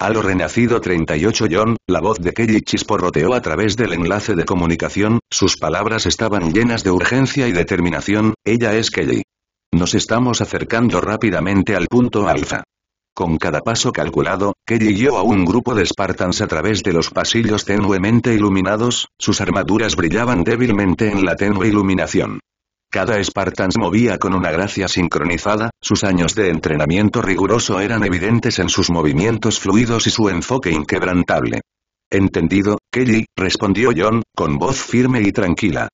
A lo renacido 38 John, la voz de Kelly chisporroteó a través del enlace de comunicación, sus palabras estaban llenas de urgencia y determinación, ella es Kelly. Nos estamos acercando rápidamente al punto alfa. Con cada paso calculado, Kelly guió a un grupo de Spartans a través de los pasillos tenuemente iluminados, sus armaduras brillaban débilmente en la tenue iluminación. Cada Spartan movía con una gracia sincronizada, sus años de entrenamiento riguroso eran evidentes en sus movimientos fluidos y su enfoque inquebrantable. Entendido, Kelly, respondió John, con voz firme y tranquila.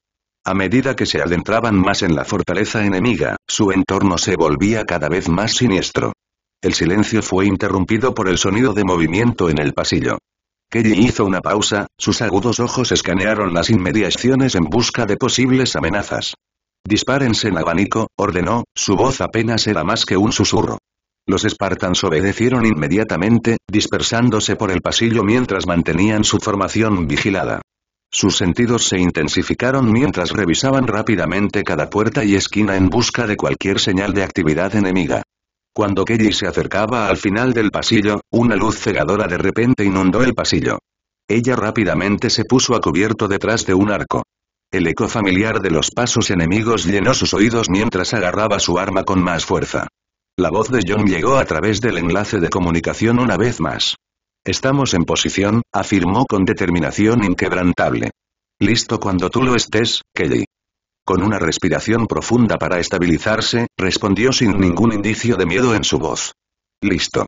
A medida que se adentraban más en la fortaleza enemiga, su entorno se volvía cada vez más siniestro. El silencio fue interrumpido por el sonido de movimiento en el pasillo. Kelly hizo una pausa, sus agudos ojos escanearon las inmediaciones en busca de posibles amenazas. Dispárense en abanico, ordenó, su voz apenas era más que un susurro. Los espartans obedecieron inmediatamente, dispersándose por el pasillo mientras mantenían su formación vigilada. Sus sentidos se intensificaron mientras revisaban rápidamente cada puerta y esquina en busca de cualquier señal de actividad enemiga. Cuando Kelly se acercaba al final del pasillo, una luz cegadora de repente inundó el pasillo. Ella rápidamente se puso a cubierto detrás de un arco. El eco familiar de los pasos enemigos llenó sus oídos mientras agarraba su arma con más fuerza. La voz de John llegó a través del enlace de comunicación una vez más. Estamos en posición, afirmó con determinación inquebrantable. Listo cuando tú lo estés, Kelly. Con una respiración profunda para estabilizarse, respondió sin ningún indicio de miedo en su voz. Listo.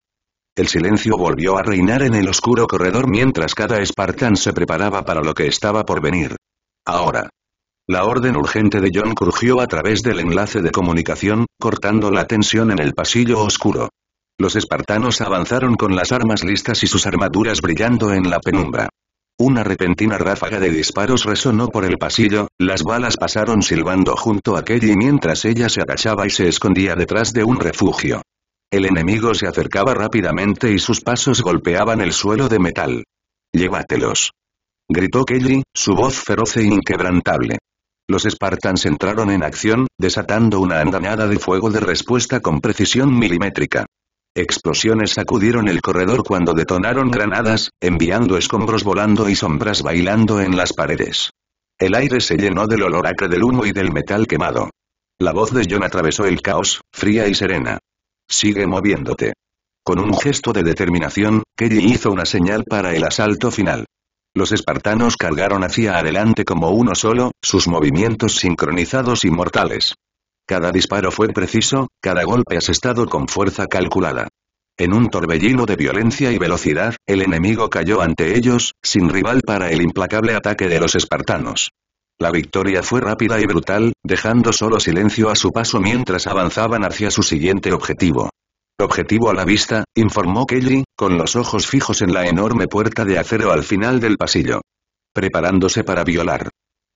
El silencio volvió a reinar en el oscuro corredor mientras cada Spartan se preparaba para lo que estaba por venir. Ahora. La orden urgente de John crujió a través del enlace de comunicación, cortando la tensión en el pasillo oscuro. Los espartanos avanzaron con las armas listas y sus armaduras brillando en la penumbra. Una repentina ráfaga de disparos resonó por el pasillo, las balas pasaron silbando junto a Kelly mientras ella se agachaba y se escondía detrás de un refugio. El enemigo se acercaba rápidamente y sus pasos golpeaban el suelo de metal. Llévatelos gritó Kelly, su voz feroz e inquebrantable. Los Spartans entraron en acción, desatando una andanada de fuego de respuesta con precisión milimétrica. Explosiones sacudieron el corredor cuando detonaron granadas, enviando escombros volando y sombras bailando en las paredes. El aire se llenó del olor acre del humo y del metal quemado. La voz de John atravesó el caos, fría y serena. Sigue moviéndote. Con un gesto de determinación, Kelly hizo una señal para el asalto final. Los espartanos cargaron hacia adelante como uno solo, sus movimientos sincronizados y mortales. Cada disparo fue preciso, cada golpe asestado con fuerza calculada. En un torbellino de violencia y velocidad, el enemigo cayó ante ellos, sin rival para el implacable ataque de los espartanos. La victoria fue rápida y brutal, dejando solo silencio a su paso mientras avanzaban hacia su siguiente objetivo. Objetivo a la vista, informó Kelly, con los ojos fijos en la enorme puerta de acero al final del pasillo. Preparándose para violar.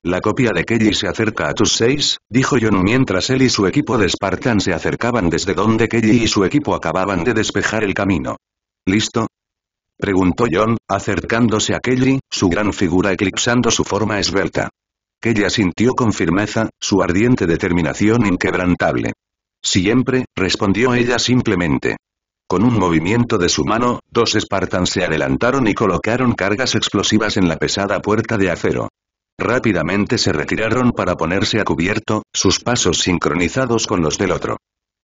La copia de Kelly se acerca a tus seis, dijo John mientras él y su equipo de Spartan se acercaban desde donde Kelly y su equipo acababan de despejar el camino. ¿Listo? Preguntó John, acercándose a Kelly, su gran figura eclipsando su forma esbelta. Kelly sintió con firmeza, su ardiente determinación inquebrantable. Siempre, respondió ella simplemente. Con un movimiento de su mano, dos Spartans se adelantaron y colocaron cargas explosivas en la pesada puerta de acero. Rápidamente se retiraron para ponerse a cubierto, sus pasos sincronizados con los del otro.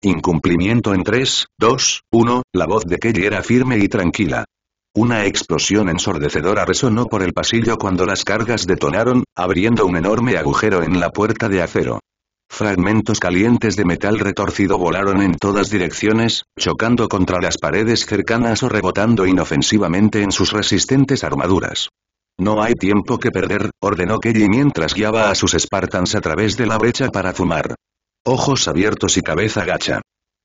Incumplimiento en 3, 2, 1, la voz de Kelly era firme y tranquila. Una explosión ensordecedora resonó por el pasillo cuando las cargas detonaron, abriendo un enorme agujero en la puerta de acero. Fragmentos calientes de metal retorcido volaron en todas direcciones, chocando contra las paredes cercanas o rebotando inofensivamente en sus resistentes armaduras. No hay tiempo que perder, ordenó Kelly mientras guiaba a sus Spartans a través de la brecha para fumar. Ojos abiertos y cabeza gacha.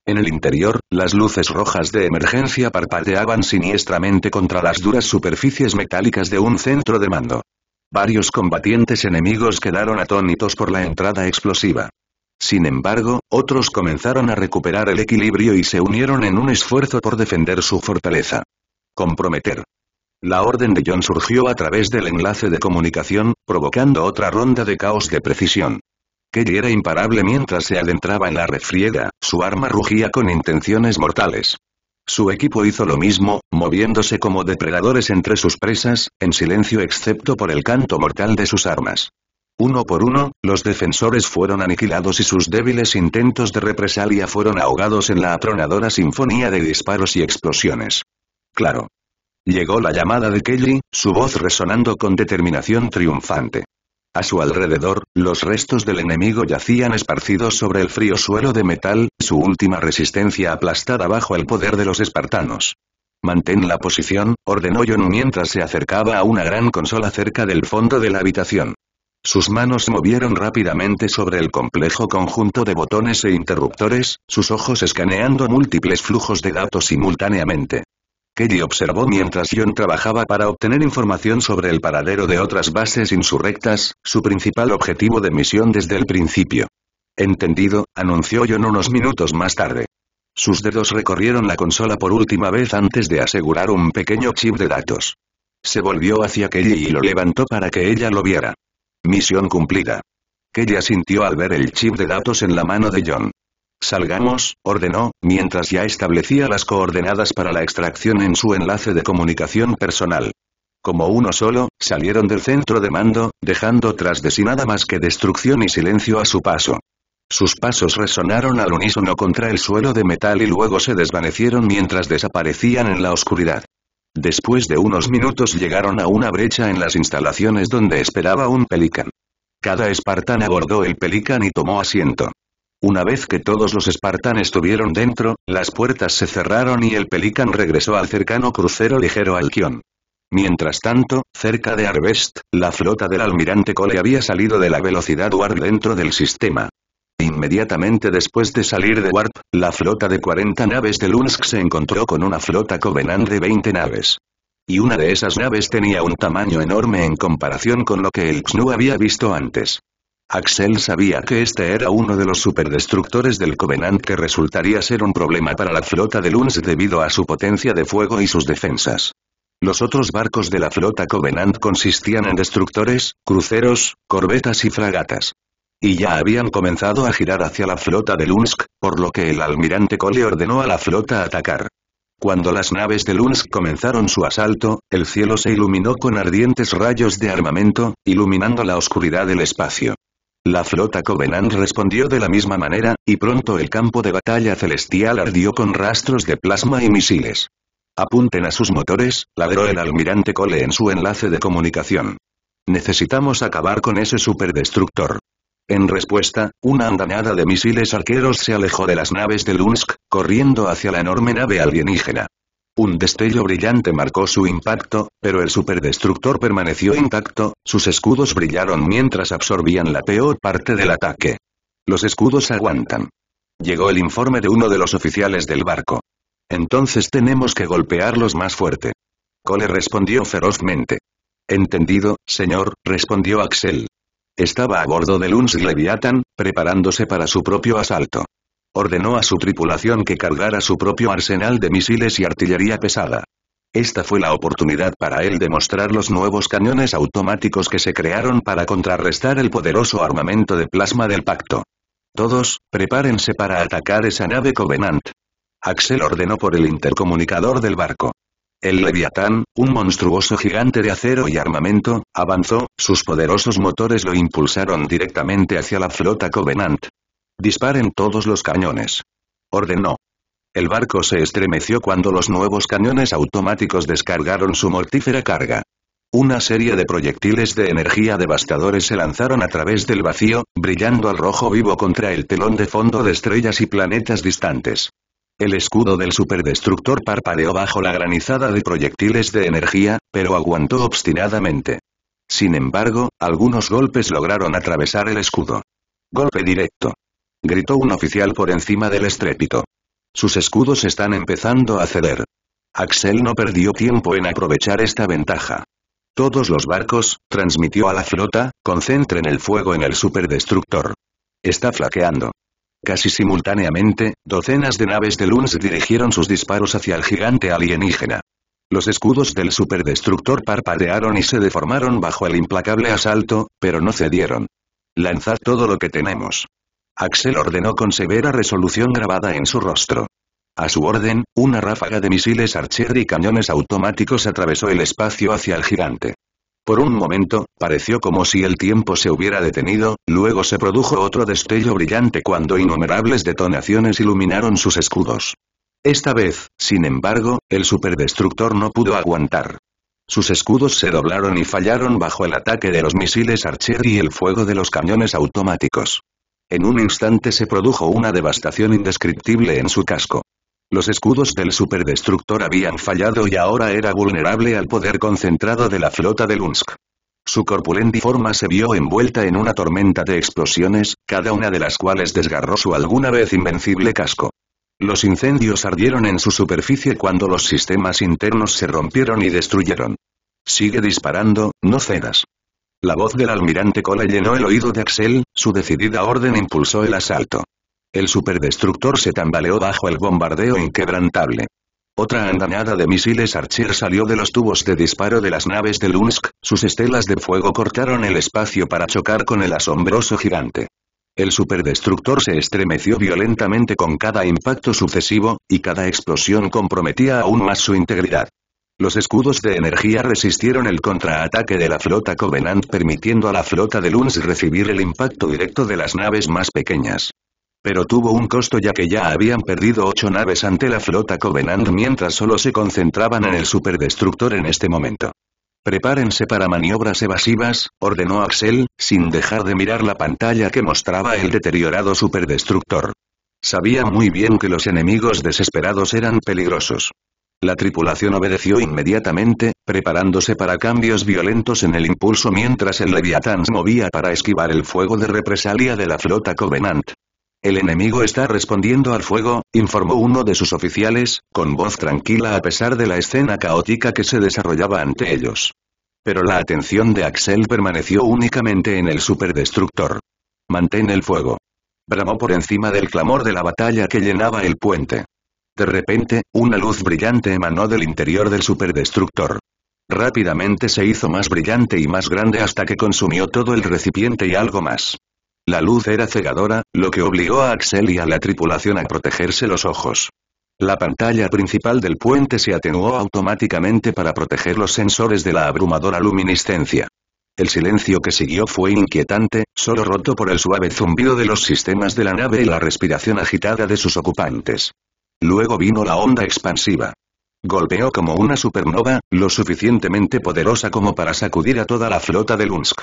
En el interior, las luces rojas de emergencia parpadeaban siniestramente contra las duras superficies metálicas de un centro de mando. Varios combatientes enemigos quedaron atónitos por la entrada explosiva. Sin embargo, otros comenzaron a recuperar el equilibrio y se unieron en un esfuerzo por defender su fortaleza. Comprometer. La orden de John surgió a través del enlace de comunicación, provocando otra ronda de caos de precisión. Kelly era imparable mientras se adentraba en la refriega, su arma rugía con intenciones mortales. Su equipo hizo lo mismo, moviéndose como depredadores entre sus presas, en silencio excepto por el canto mortal de sus armas. Uno por uno, los defensores fueron aniquilados y sus débiles intentos de represalia fueron ahogados en la atronadora sinfonía de disparos y explosiones. Claro. Llegó la llamada de Kelly, su voz resonando con determinación triunfante. A su alrededor, los restos del enemigo yacían esparcidos sobre el frío suelo de metal, su última resistencia aplastada bajo el poder de los espartanos. Mantén la posición, ordenó John mientras se acercaba a una gran consola cerca del fondo de la habitación. Sus manos movieron rápidamente sobre el complejo conjunto de botones e interruptores, sus ojos escaneando múltiples flujos de datos simultáneamente. Kelly observó mientras John trabajaba para obtener información sobre el paradero de otras bases insurrectas, su principal objetivo de misión desde el principio. Entendido, anunció John unos minutos más tarde. Sus dedos recorrieron la consola por última vez antes de asegurar un pequeño chip de datos. Se volvió hacia Kelly y lo levantó para que ella lo viera. Misión cumplida. Kelly asintió al ver el chip de datos en la mano de John. Salgamos, ordenó, mientras ya establecía las coordenadas para la extracción en su enlace de comunicación personal. Como uno solo, salieron del centro de mando, dejando tras de sí nada más que destrucción y silencio a su paso. Sus pasos resonaron al unísono contra el suelo de metal y luego se desvanecieron mientras desaparecían en la oscuridad. Después de unos minutos llegaron a una brecha en las instalaciones donde esperaba un pelican. Cada espartán abordó el pelican y tomó asiento. Una vez que todos los Spartan estuvieron dentro, las puertas se cerraron y el Pelican regresó al cercano crucero ligero Alquión. Mientras tanto, cerca de Arvest, la flota del almirante Cole había salido de la velocidad Warp dentro del sistema. Inmediatamente después de salir de Warp, la flota de 40 naves de Lunsk se encontró con una flota Covenant de 20 naves. Y una de esas naves tenía un tamaño enorme en comparación con lo que el XNU había visto antes. Axel sabía que este era uno de los superdestructores del Covenant que resultaría ser un problema para la flota de Luns debido a su potencia de fuego y sus defensas. Los otros barcos de la flota Covenant consistían en destructores, cruceros, corbetas y fragatas. Y ya habían comenzado a girar hacia la flota de Lunsk, por lo que el almirante Cole ordenó a la flota atacar. Cuando las naves de Lunsk comenzaron su asalto, el cielo se iluminó con ardientes rayos de armamento, iluminando la oscuridad del espacio. La flota Covenant respondió de la misma manera, y pronto el campo de batalla celestial ardió con rastros de plasma y misiles. Apunten a sus motores, ladró el almirante Cole en su enlace de comunicación. Necesitamos acabar con ese superdestructor. En respuesta, una andanada de misiles arqueros se alejó de las naves de Lunsk, corriendo hacia la enorme nave alienígena. Un destello brillante marcó su impacto, pero el superdestructor permaneció intacto, sus escudos brillaron mientras absorbían la peor parte del ataque. Los escudos aguantan. Llegó el informe de uno de los oficiales del barco. Entonces tenemos que golpearlos más fuerte. Cole respondió ferozmente. Entendido, señor, respondió Axel. Estaba a bordo del UNS Leviathan, preparándose para su propio asalto. Ordenó a su tripulación que cargara su propio arsenal de misiles y artillería pesada. Esta fue la oportunidad para él de mostrar los nuevos cañones automáticos que se crearon para contrarrestar el poderoso armamento de plasma del pacto. Todos, prepárense para atacar esa nave Covenant. Axel ordenó por el intercomunicador del barco. El Leviatán, un monstruoso gigante de acero y armamento, avanzó, sus poderosos motores lo impulsaron directamente hacia la flota Covenant. Disparen todos los cañones. Ordenó. El barco se estremeció cuando los nuevos cañones automáticos descargaron su mortífera carga. Una serie de proyectiles de energía devastadores se lanzaron a través del vacío, brillando al rojo vivo contra el telón de fondo de estrellas y planetas distantes. El escudo del superdestructor parpadeó bajo la granizada de proyectiles de energía, pero aguantó obstinadamente. Sin embargo, algunos golpes lograron atravesar el escudo. Golpe directo gritó un oficial por encima del estrépito. Sus escudos están empezando a ceder. Axel no perdió tiempo en aprovechar esta ventaja. Todos los barcos, transmitió a la flota, concentren el fuego en el superdestructor. Está flaqueando. Casi simultáneamente, docenas de naves de Luns dirigieron sus disparos hacia el gigante alienígena. Los escudos del superdestructor parpadearon y se deformaron bajo el implacable asalto, pero no cedieron. Lanzad todo lo que tenemos. Axel ordenó con severa resolución grabada en su rostro. A su orden, una ráfaga de misiles Archer y cañones automáticos atravesó el espacio hacia el gigante. Por un momento, pareció como si el tiempo se hubiera detenido, luego se produjo otro destello brillante cuando innumerables detonaciones iluminaron sus escudos. Esta vez, sin embargo, el superdestructor no pudo aguantar. Sus escudos se doblaron y fallaron bajo el ataque de los misiles Archer y el fuego de los cañones automáticos. En un instante se produjo una devastación indescriptible en su casco. Los escudos del superdestructor habían fallado y ahora era vulnerable al poder concentrado de la flota de Lunsk. Su corpulenta forma se vio envuelta en una tormenta de explosiones, cada una de las cuales desgarró su alguna vez invencible casco. Los incendios ardieron en su superficie cuando los sistemas internos se rompieron y destruyeron. Sigue disparando, no cedas. La voz del almirante Cola llenó el oído de Axel, su decidida orden impulsó el asalto. El superdestructor se tambaleó bajo el bombardeo inquebrantable. Otra andanada de misiles Archer salió de los tubos de disparo de las naves de Lunsk, sus estelas de fuego cortaron el espacio para chocar con el asombroso gigante. El superdestructor se estremeció violentamente con cada impacto sucesivo, y cada explosión comprometía aún más su integridad. Los escudos de energía resistieron el contraataque de la flota Covenant permitiendo a la flota de Luns recibir el impacto directo de las naves más pequeñas. Pero tuvo un costo ya que ya habían perdido ocho naves ante la flota Covenant mientras solo se concentraban en el superdestructor en este momento. Prepárense para maniobras evasivas, ordenó Axel, sin dejar de mirar la pantalla que mostraba el deteriorado superdestructor. Sabía muy bien que los enemigos desesperados eran peligrosos. La tripulación obedeció inmediatamente, preparándose para cambios violentos en el impulso mientras el Leviatán se movía para esquivar el fuego de represalia de la flota Covenant. El enemigo está respondiendo al fuego, informó uno de sus oficiales, con voz tranquila a pesar de la escena caótica que se desarrollaba ante ellos. Pero la atención de Axel permaneció únicamente en el superdestructor. Mantén el fuego. Bramó por encima del clamor de la batalla que llenaba el puente. De repente, una luz brillante emanó del interior del superdestructor. Rápidamente se hizo más brillante y más grande hasta que consumió todo el recipiente y algo más. La luz era cegadora, lo que obligó a Axel y a la tripulación a protegerse los ojos. La pantalla principal del puente se atenuó automáticamente para proteger los sensores de la abrumadora luminiscencia. El silencio que siguió fue inquietante, solo roto por el suave zumbido de los sistemas de la nave y la respiración agitada de sus ocupantes. Luego vino la onda expansiva. Golpeó como una supernova, lo suficientemente poderosa como para sacudir a toda la flota de Lunsk.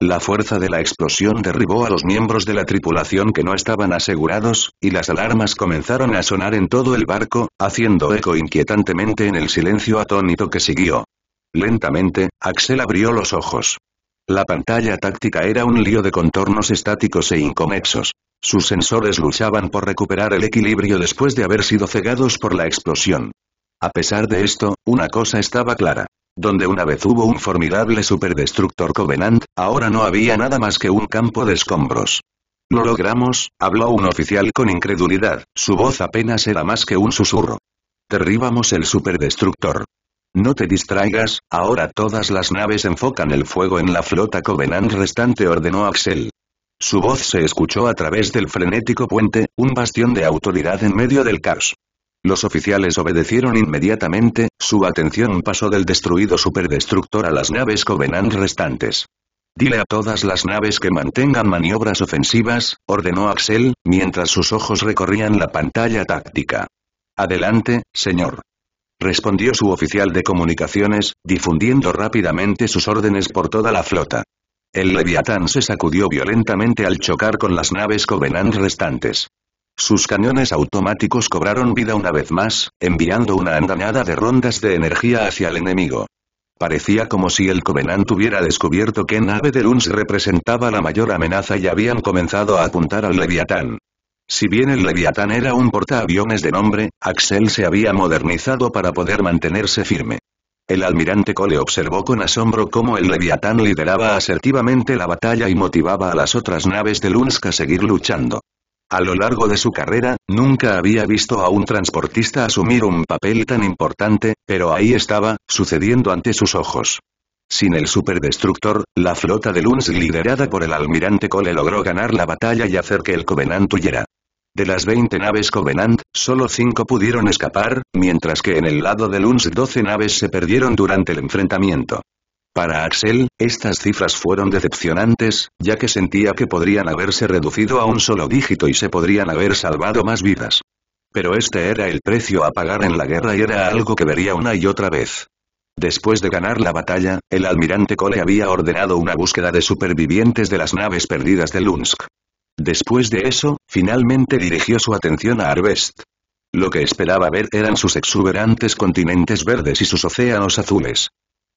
La fuerza de la explosión derribó a los miembros de la tripulación que no estaban asegurados, y las alarmas comenzaron a sonar en todo el barco, haciendo eco inquietantemente en el silencio atónito que siguió. Lentamente, Axel abrió los ojos. La pantalla táctica era un lío de contornos estáticos e incomexos. Sus sensores luchaban por recuperar el equilibrio después de haber sido cegados por la explosión. A pesar de esto, una cosa estaba clara. Donde una vez hubo un formidable superdestructor Covenant, ahora no había nada más que un campo de escombros. Lo logramos, habló un oficial con incredulidad, su voz apenas era más que un susurro. Derribamos el superdestructor. No te distraigas, ahora todas las naves enfocan el fuego en la flota Covenant restante ordenó Axel. Su voz se escuchó a través del frenético puente, un bastión de autoridad en medio del caos. Los oficiales obedecieron inmediatamente, su atención pasó del destruido superdestructor a las naves Covenant restantes. Dile a todas las naves que mantengan maniobras ofensivas, ordenó Axel, mientras sus ojos recorrían la pantalla táctica. Adelante, señor. Respondió su oficial de comunicaciones, difundiendo rápidamente sus órdenes por toda la flota. El Leviatán se sacudió violentamente al chocar con las naves Covenant restantes. Sus cañones automáticos cobraron vida una vez más, enviando una andanada de rondas de energía hacia el enemigo. Parecía como si el Covenant hubiera descubierto qué nave de Luns representaba la mayor amenaza y habían comenzado a apuntar al Leviatán. Si bien el Leviatán era un portaaviones de nombre, Axel se había modernizado para poder mantenerse firme. El almirante Cole observó con asombro cómo el Leviatán lideraba asertivamente la batalla y motivaba a las otras naves de Lunsk a seguir luchando. A lo largo de su carrera, nunca había visto a un transportista asumir un papel tan importante, pero ahí estaba, sucediendo ante sus ojos. Sin el superdestructor, la flota de Luns liderada por el almirante Cole logró ganar la batalla y hacer que el Covenant huyera. De las 20 naves Covenant, solo 5 pudieron escapar, mientras que en el lado de Lunsk 12 naves se perdieron durante el enfrentamiento. Para Axel, estas cifras fueron decepcionantes, ya que sentía que podrían haberse reducido a un solo dígito y se podrían haber salvado más vidas. Pero este era el precio a pagar en la guerra y era algo que vería una y otra vez. Después de ganar la batalla, el almirante Cole había ordenado una búsqueda de supervivientes de las naves perdidas de Lunsk. Después de eso, finalmente dirigió su atención a Arvest. Lo que esperaba ver eran sus exuberantes continentes verdes y sus océanos azules.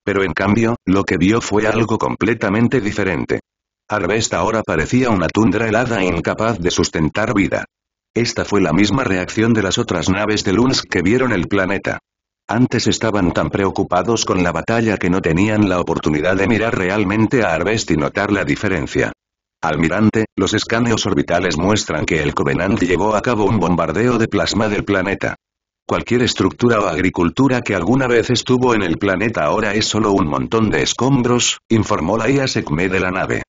Pero en cambio, lo que vio fue algo completamente diferente. Arvest ahora parecía una tundra helada e incapaz de sustentar vida. Esta fue la misma reacción de las otras naves de Luns que vieron el planeta. Antes estaban tan preocupados con la batalla que no tenían la oportunidad de mirar realmente a Arvest y notar la diferencia. Almirante, los escaneos orbitales muestran que el Covenant llevó a cabo un bombardeo de plasma del planeta. Cualquier estructura o agricultura que alguna vez estuvo en el planeta ahora es solo un montón de escombros, informó la IA de la nave.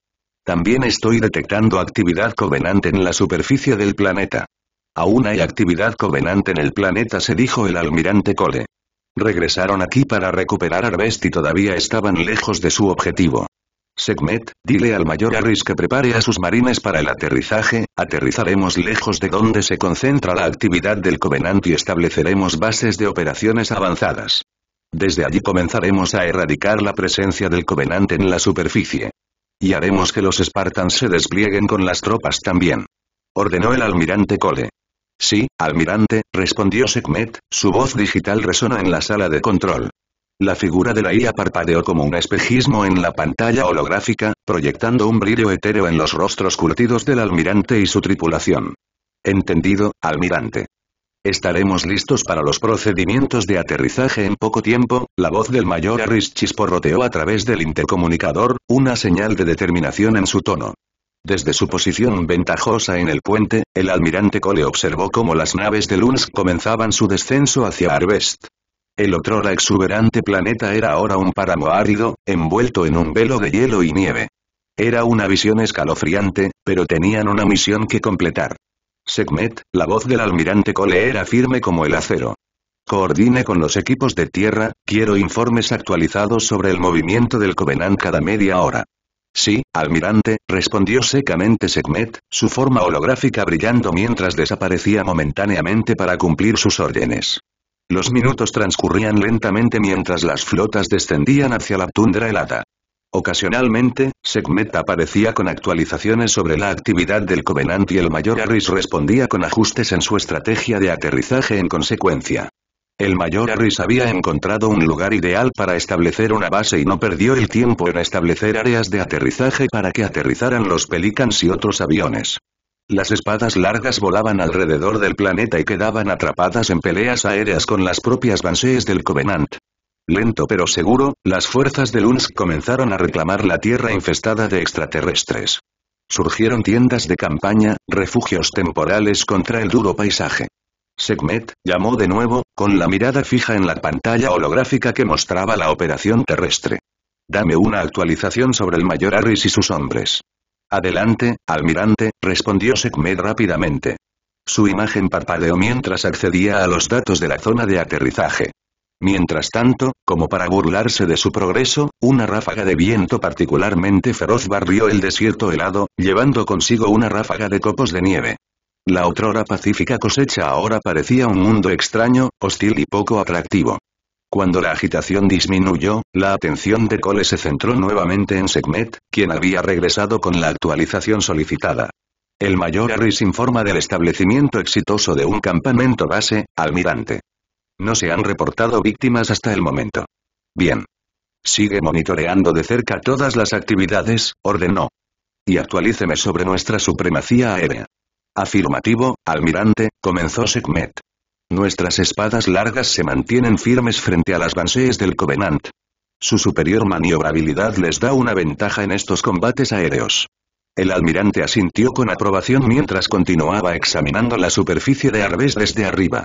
También estoy detectando actividad Covenant en la superficie del planeta. Aún hay actividad Covenant en el planeta se dijo el almirante Cole. Regresaron aquí para recuperar Arvest y todavía estaban lejos de su objetivo. Segmet, dile al mayor Harris que prepare a sus marines para el aterrizaje, aterrizaremos lejos de donde se concentra la actividad del Covenant y estableceremos bases de operaciones avanzadas. Desde allí comenzaremos a erradicar la presencia del Covenant en la superficie. Y haremos que los Spartans se desplieguen con las tropas también. Ordenó el almirante Cole. Sí, almirante, respondió Segmet, su voz digital resona en la sala de control. La figura de la IA parpadeó como un espejismo en la pantalla holográfica, proyectando un brillo etéreo en los rostros curtidos del almirante y su tripulación. Entendido, almirante. Estaremos listos para los procedimientos de aterrizaje en poco tiempo, la voz del mayor Harris chisporroteó a través del intercomunicador, una señal de determinación en su tono. Desde su posición ventajosa en el puente, el almirante Cole observó cómo las naves de Luns comenzaban su descenso hacia Arvest. El otrora exuberante planeta era ahora un páramo árido, envuelto en un velo de hielo y nieve. Era una visión escalofriante, pero tenían una misión que completar. Segmet, la voz del almirante Cole era firme como el acero. Coordine con los equipos de tierra, quiero informes actualizados sobre el movimiento del Covenant cada media hora. Sí, almirante, respondió secamente Segmet, su forma holográfica brillando mientras desaparecía momentáneamente para cumplir sus órdenes. Los minutos transcurrían lentamente mientras las flotas descendían hacia la tundra helada. Ocasionalmente, Segmet aparecía con actualizaciones sobre la actividad del Covenant y el Mayor Harris respondía con ajustes en su estrategia de aterrizaje en consecuencia. El Mayor Harris había encontrado un lugar ideal para establecer una base y no perdió el tiempo en establecer áreas de aterrizaje para que aterrizaran los Pelicans y otros aviones. Las espadas largas volaban alrededor del planeta y quedaban atrapadas en peleas aéreas con las propias Banshees del Covenant. Lento pero seguro, las fuerzas de UNSC comenzaron a reclamar la tierra infestada de extraterrestres. Surgieron tiendas de campaña, refugios temporales contra el duro paisaje. Segmet, llamó de nuevo, con la mirada fija en la pantalla holográfica que mostraba la operación terrestre. Dame una actualización sobre el mayor Aris y sus hombres. Adelante, almirante, respondió Sekhmet rápidamente. Su imagen parpadeó mientras accedía a los datos de la zona de aterrizaje. Mientras tanto, como para burlarse de su progreso, una ráfaga de viento particularmente feroz barrió el desierto helado, llevando consigo una ráfaga de copos de nieve. La otrora pacífica cosecha ahora parecía un mundo extraño, hostil y poco atractivo. Cuando la agitación disminuyó, la atención de Cole se centró nuevamente en Segmet, quien había regresado con la actualización solicitada. El mayor Harris informa del establecimiento exitoso de un campamento base, almirante. No se han reportado víctimas hasta el momento. Bien. Sigue monitoreando de cerca todas las actividades, ordenó. Y actualíceme sobre nuestra supremacía aérea. Afirmativo, almirante, comenzó Segmet. Nuestras espadas largas se mantienen firmes frente a las bansees del Covenant. Su superior maniobrabilidad les da una ventaja en estos combates aéreos. El almirante asintió con aprobación mientras continuaba examinando la superficie de Arves desde arriba.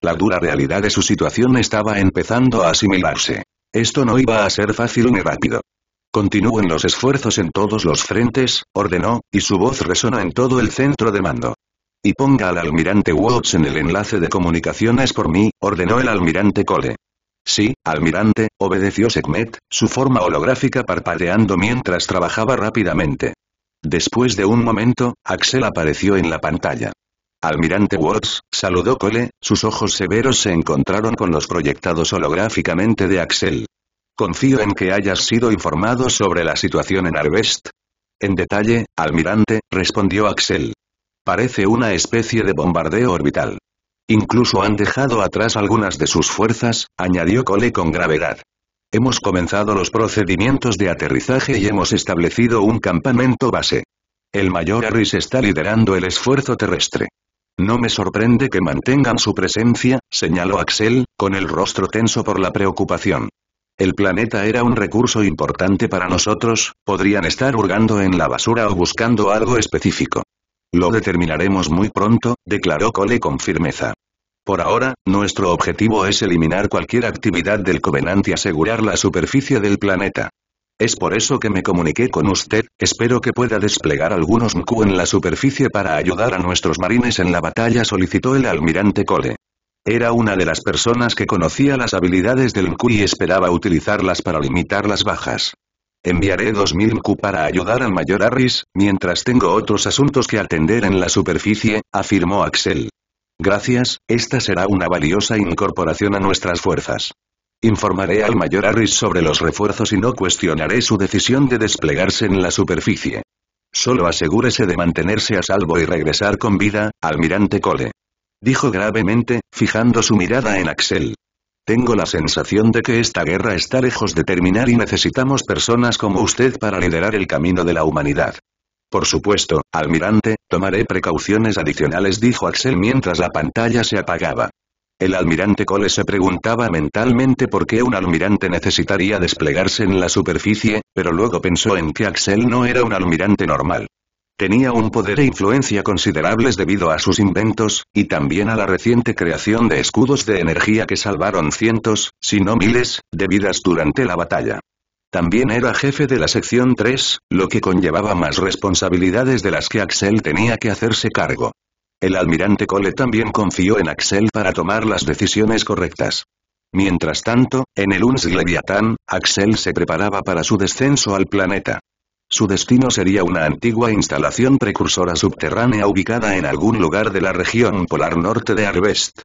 La dura realidad de su situación estaba empezando a asimilarse. Esto no iba a ser fácil ni rápido. Continúen los esfuerzos en todos los frentes, ordenó, y su voz resonó en todo el centro de mando. Y ponga al almirante Watts en el enlace de comunicaciones por mí, ordenó el almirante Cole. Sí, almirante, obedeció Sekhmet, su forma holográfica parpadeando mientras trabajaba rápidamente. Después de un momento, Axel apareció en la pantalla. Almirante Watts, saludó Cole, sus ojos severos se encontraron con los proyectados holográficamente de Axel. Confío en que hayas sido informado sobre la situación en Arvest. En detalle, almirante, respondió Axel. Parece una especie de bombardeo orbital. Incluso han dejado atrás algunas de sus fuerzas, añadió Cole con gravedad. Hemos comenzado los procedimientos de aterrizaje y hemos establecido un campamento base. El mayor Harris está liderando el esfuerzo terrestre. No me sorprende que mantengan su presencia, señaló Axel, con el rostro tenso por la preocupación. El planeta era un recurso importante para nosotros, podrían estar hurgando en la basura o buscando algo específico. Lo determinaremos muy pronto, declaró Cole con firmeza. Por ahora, nuestro objetivo es eliminar cualquier actividad del Covenant y asegurar la superficie del planeta. Es por eso que me comuniqué con usted, espero que pueda desplegar algunos Mku en la superficie para ayudar a nuestros marines en la batalla solicitó el almirante Cole. Era una de las personas que conocía las habilidades del Mku y esperaba utilizarlas para limitar las bajas. Enviaré 2000 Q para ayudar al mayor Harris, mientras tengo otros asuntos que atender en la superficie, afirmó Axel. Gracias, esta será una valiosa incorporación a nuestras fuerzas. Informaré al mayor Harris sobre los refuerzos y no cuestionaré su decisión de desplegarse en la superficie. Solo asegúrese de mantenerse a salvo y regresar con vida, almirante Cole. Dijo gravemente, fijando su mirada en Axel. Tengo la sensación de que esta guerra está lejos de terminar y necesitamos personas como usted para liderar el camino de la humanidad. Por supuesto, almirante, tomaré precauciones adicionales dijo Axel mientras la pantalla se apagaba. El almirante Cole se preguntaba mentalmente por qué un almirante necesitaría desplegarse en la superficie, pero luego pensó en que Axel no era un almirante normal. Tenía un poder e influencia considerables debido a sus inventos, y también a la reciente creación de escudos de energía que salvaron cientos, si no miles, de vidas durante la batalla. También era jefe de la sección 3, lo que conllevaba más responsabilidades de las que Axel tenía que hacerse cargo. El almirante Cole también confió en Axel para tomar las decisiones correctas. Mientras tanto, en el UNS Leviatán, Axel se preparaba para su descenso al planeta. Su destino sería una antigua instalación precursora subterránea ubicada en algún lugar de la región polar norte de Arvest.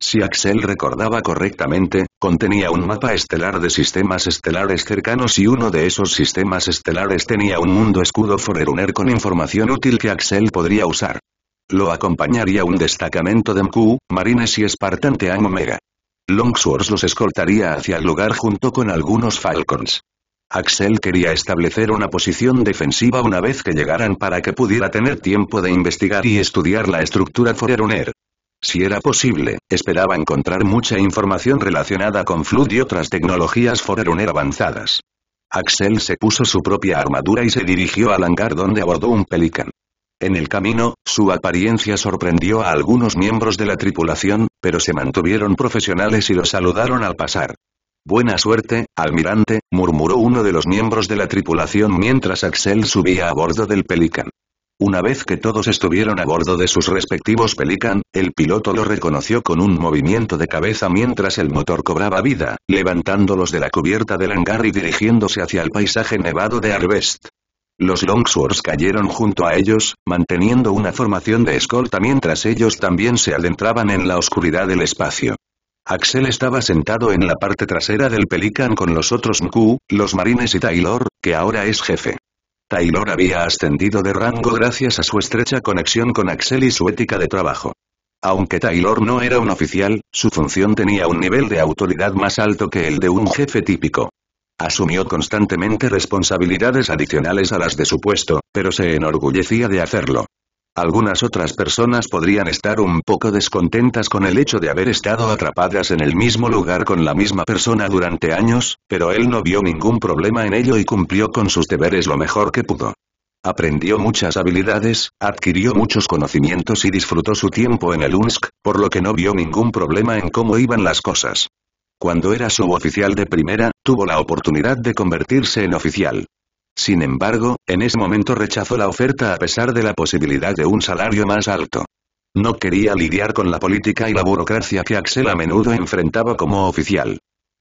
Si Axel recordaba correctamente, contenía un mapa estelar de sistemas estelares cercanos y uno de esos sistemas estelares tenía un mundo escudo Foreruner con información útil que Axel podría usar. Lo acompañaría un destacamento de MQ, Marines y Spartan Team Omega. Longsworth los escoltaría hacia el lugar junto con algunos Falcons. Axel quería establecer una posición defensiva una vez que llegaran para que pudiera tener tiempo de investigar y estudiar la estructura Forerunner. Si era posible, esperaba encontrar mucha información relacionada con Flood y otras tecnologías Forerunner avanzadas. Axel se puso su propia armadura y se dirigió al hangar donde abordó un Pelican. En el camino, su apariencia sorprendió a algunos miembros de la tripulación, pero se mantuvieron profesionales y lo saludaron al pasar. Buena suerte, almirante, murmuró uno de los miembros de la tripulación mientras Axel subía a bordo del Pelican. Una vez que todos estuvieron a bordo de sus respectivos Pelican, el piloto lo reconoció con un movimiento de cabeza mientras el motor cobraba vida, levantándolos de la cubierta del hangar y dirigiéndose hacia el paisaje nevado de Arvest. Los Longswords cayeron junto a ellos, manteniendo una formación de escolta mientras ellos también se adentraban en la oscuridad del espacio. Axel estaba sentado en la parte trasera del Pelican con los otros Mku, los marines y Taylor, que ahora es jefe. Taylor había ascendido de rango gracias a su estrecha conexión con Axel y su ética de trabajo. Aunque Taylor no era un oficial, su función tenía un nivel de autoridad más alto que el de un jefe típico. Asumió constantemente responsabilidades adicionales a las de su puesto, pero se enorgullecía de hacerlo. Algunas otras personas podrían estar un poco descontentas con el hecho de haber estado atrapadas en el mismo lugar con la misma persona durante años, pero él no vio ningún problema en ello y cumplió con sus deberes lo mejor que pudo. Aprendió muchas habilidades, adquirió muchos conocimientos y disfrutó su tiempo en el UNSC, por lo que no vio ningún problema en cómo iban las cosas. Cuando era suboficial de primera, tuvo la oportunidad de convertirse en oficial. Sin embargo, en ese momento rechazó la oferta a pesar de la posibilidad de un salario más alto. No quería lidiar con la política y la burocracia que Axel a menudo enfrentaba como oficial.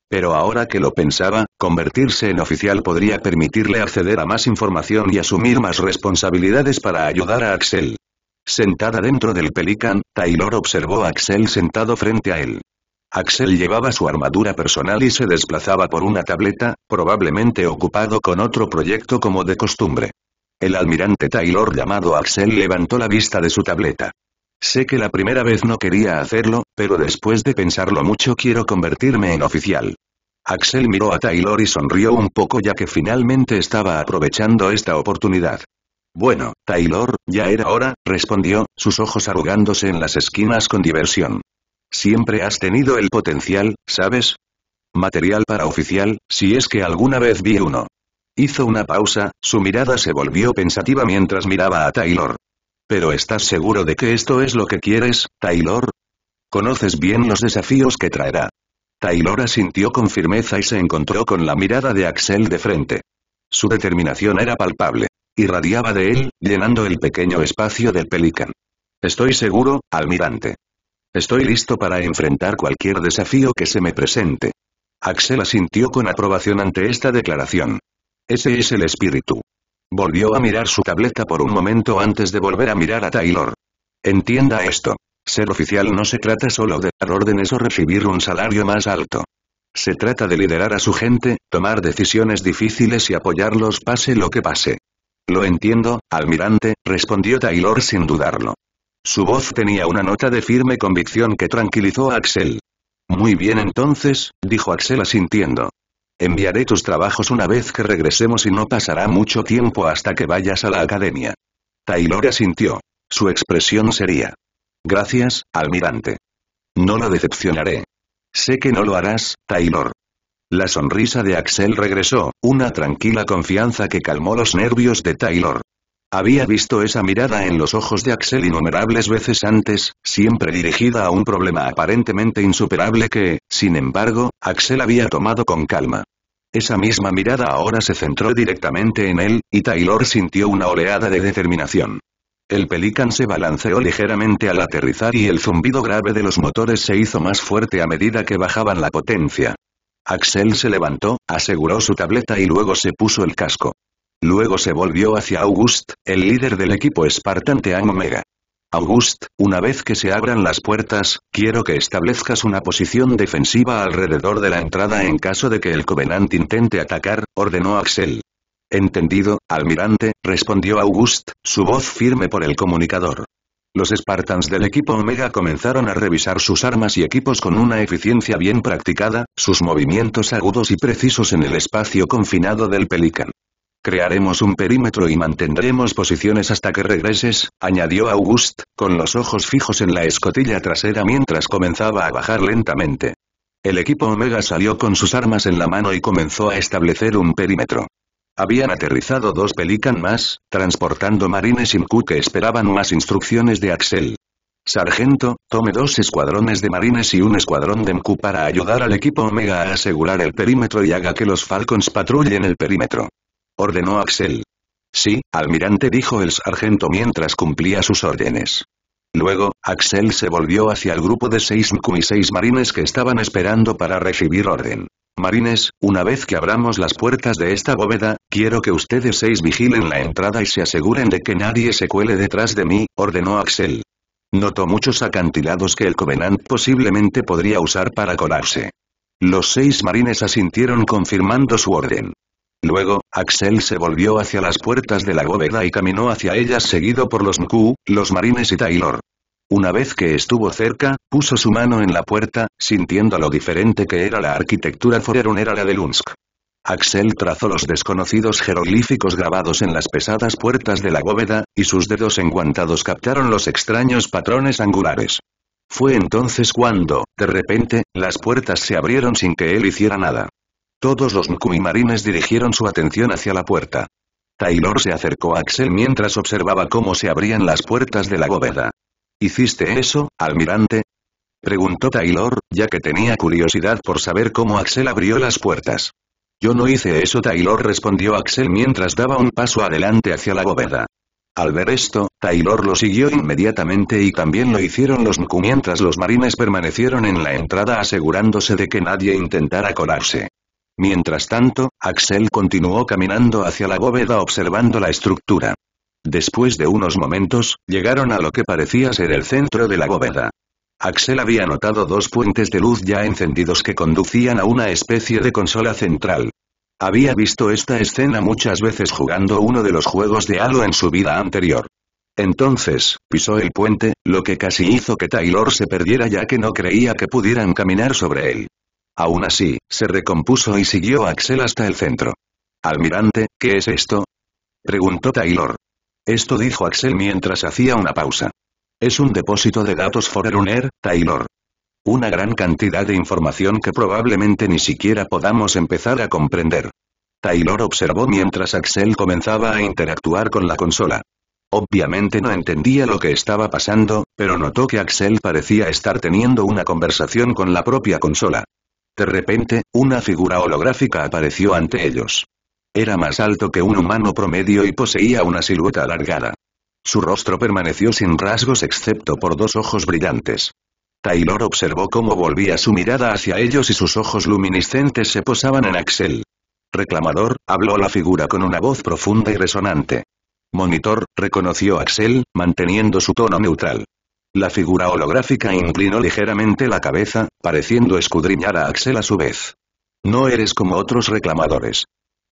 Pero ahora que lo pensaba, convertirse en oficial podría permitirle acceder a más información y asumir más responsabilidades para ayudar a Axel. Sentada dentro del Pelican, Taylor observó a Axel sentado frente a él. Axel llevaba su armadura personal y se desplazaba por una tableta, probablemente ocupado con otro proyecto como de costumbre. El almirante Taylor llamado Axel levantó la vista de su tableta. Sé que la primera vez no quería hacerlo, pero después de pensarlo mucho quiero convertirme en oficial. Axel miró a Taylor y sonrió un poco ya que finalmente estaba aprovechando esta oportunidad. Bueno, Taylor, ya era hora, respondió, sus ojos arrugándose en las esquinas con diversión. Siempre has tenido el potencial, ¿sabes? Material para oficial, si es que alguna vez vi uno. Hizo una pausa, su mirada se volvió pensativa mientras miraba a Taylor. ¿Pero estás seguro de que esto es lo que quieres, Taylor? Conoces bien los desafíos que traerá. Taylor asintió con firmeza y se encontró con la mirada de Axel de frente. Su determinación era palpable. Irradiaba de él, llenando el pequeño espacio del pelicán. Estoy seguro, almirante. Estoy listo para enfrentar cualquier desafío que se me presente. Axel asintió con aprobación ante esta declaración. Ese es el espíritu. Volvió a mirar su tableta por un momento antes de volver a mirar a Taylor. Entienda esto. Ser oficial no se trata solo de dar órdenes o recibir un salario más alto. Se trata de liderar a su gente, tomar decisiones difíciles y apoyarlos pase lo que pase. Lo entiendo, almirante, respondió Taylor sin dudarlo. Su voz tenía una nota de firme convicción que tranquilizó a Axel. Muy bien entonces, dijo Axel asintiendo. Enviaré tus trabajos una vez que regresemos y no pasará mucho tiempo hasta que vayas a la academia. Taylor asintió. Su expresión sería. Gracias, almirante. No lo decepcionaré. Sé que no lo harás, Taylor. La sonrisa de Axel regresó, una tranquila confianza que calmó los nervios de Taylor. Había visto esa mirada en los ojos de Axel innumerables veces antes, siempre dirigida a un problema aparentemente insuperable que, sin embargo, Axel había tomado con calma. Esa misma mirada ahora se centró directamente en él, y Taylor sintió una oleada de determinación. El Pelican se balanceó ligeramente al aterrizar y el zumbido grave de los motores se hizo más fuerte a medida que bajaban la potencia. Axel se levantó, aseguró su tableta y luego se puso el casco. Luego se volvió hacia August, el líder del equipo espartante Team Omega. August, una vez que se abran las puertas, quiero que establezcas una posición defensiva alrededor de la entrada en caso de que el Covenant intente atacar, ordenó Axel. Entendido, almirante, respondió August, su voz firme por el comunicador. Los Spartans del equipo Omega comenzaron a revisar sus armas y equipos con una eficiencia bien practicada, sus movimientos agudos y precisos en el espacio confinado del Pelican. Crearemos un perímetro y mantendremos posiciones hasta que regreses, añadió August, con los ojos fijos en la escotilla trasera mientras comenzaba a bajar lentamente. El equipo Omega salió con sus armas en la mano y comenzó a establecer un perímetro. Habían aterrizado dos Pelican más, transportando marines y MQ que esperaban más instrucciones de Axel. Sargento, tome dos escuadrones de marines y un escuadrón de MQ para ayudar al equipo Omega a asegurar el perímetro y haga que los Falcons patrullen el perímetro ordenó Axel. Sí, almirante dijo el sargento mientras cumplía sus órdenes. Luego, Axel se volvió hacia el grupo de seis y seis marines que estaban esperando para recibir orden. Marines, una vez que abramos las puertas de esta bóveda, quiero que ustedes seis vigilen la entrada y se aseguren de que nadie se cuele detrás de mí, ordenó Axel. Notó muchos acantilados que el Covenant posiblemente podría usar para colarse. Los seis marines asintieron confirmando su orden. Luego, Axel se volvió hacia las puertas de la bóveda y caminó hacia ellas seguido por los Nku, los marines y Taylor. Una vez que estuvo cerca, puso su mano en la puerta, sintiendo lo diferente que era la arquitectura forerunera la de Lunsk. Axel trazó los desconocidos jeroglíficos grabados en las pesadas puertas de la bóveda, y sus dedos enguantados captaron los extraños patrones angulares. Fue entonces cuando, de repente, las puertas se abrieron sin que él hiciera nada. Todos los nkumi y marines dirigieron su atención hacia la puerta. Taylor se acercó a Axel mientras observaba cómo se abrían las puertas de la bóveda. ¿Hiciste eso, almirante? Preguntó Taylor, ya que tenía curiosidad por saber cómo Axel abrió las puertas. Yo no hice eso, Taylor respondió Axel mientras daba un paso adelante hacia la bóveda. Al ver esto, Taylor lo siguió inmediatamente y también lo hicieron los Nku mientras los marines permanecieron en la entrada asegurándose de que nadie intentara colarse. Mientras tanto, Axel continuó caminando hacia la bóveda observando la estructura. Después de unos momentos, llegaron a lo que parecía ser el centro de la bóveda. Axel había notado dos puentes de luz ya encendidos que conducían a una especie de consola central. Había visto esta escena muchas veces jugando uno de los juegos de Halo en su vida anterior. Entonces, pisó el puente, lo que casi hizo que Taylor se perdiera ya que no creía que pudieran caminar sobre él. Aún así, se recompuso y siguió a Axel hasta el centro. Almirante, ¿qué es esto? Preguntó Taylor. Esto dijo Axel mientras hacía una pausa. Es un depósito de datos Forerunner, Taylor. Una gran cantidad de información que probablemente ni siquiera podamos empezar a comprender. Taylor observó mientras Axel comenzaba a interactuar con la consola. Obviamente no entendía lo que estaba pasando, pero notó que Axel parecía estar teniendo una conversación con la propia consola. De repente, una figura holográfica apareció ante ellos. Era más alto que un humano promedio y poseía una silueta alargada. Su rostro permaneció sin rasgos excepto por dos ojos brillantes. Taylor observó cómo volvía su mirada hacia ellos y sus ojos luminiscentes se posaban en Axel. Reclamador, habló la figura con una voz profunda y resonante. Monitor, reconoció a Axel, manteniendo su tono neutral. La figura holográfica inclinó ligeramente la cabeza, pareciendo escudriñar a Axel a su vez. No eres como otros reclamadores.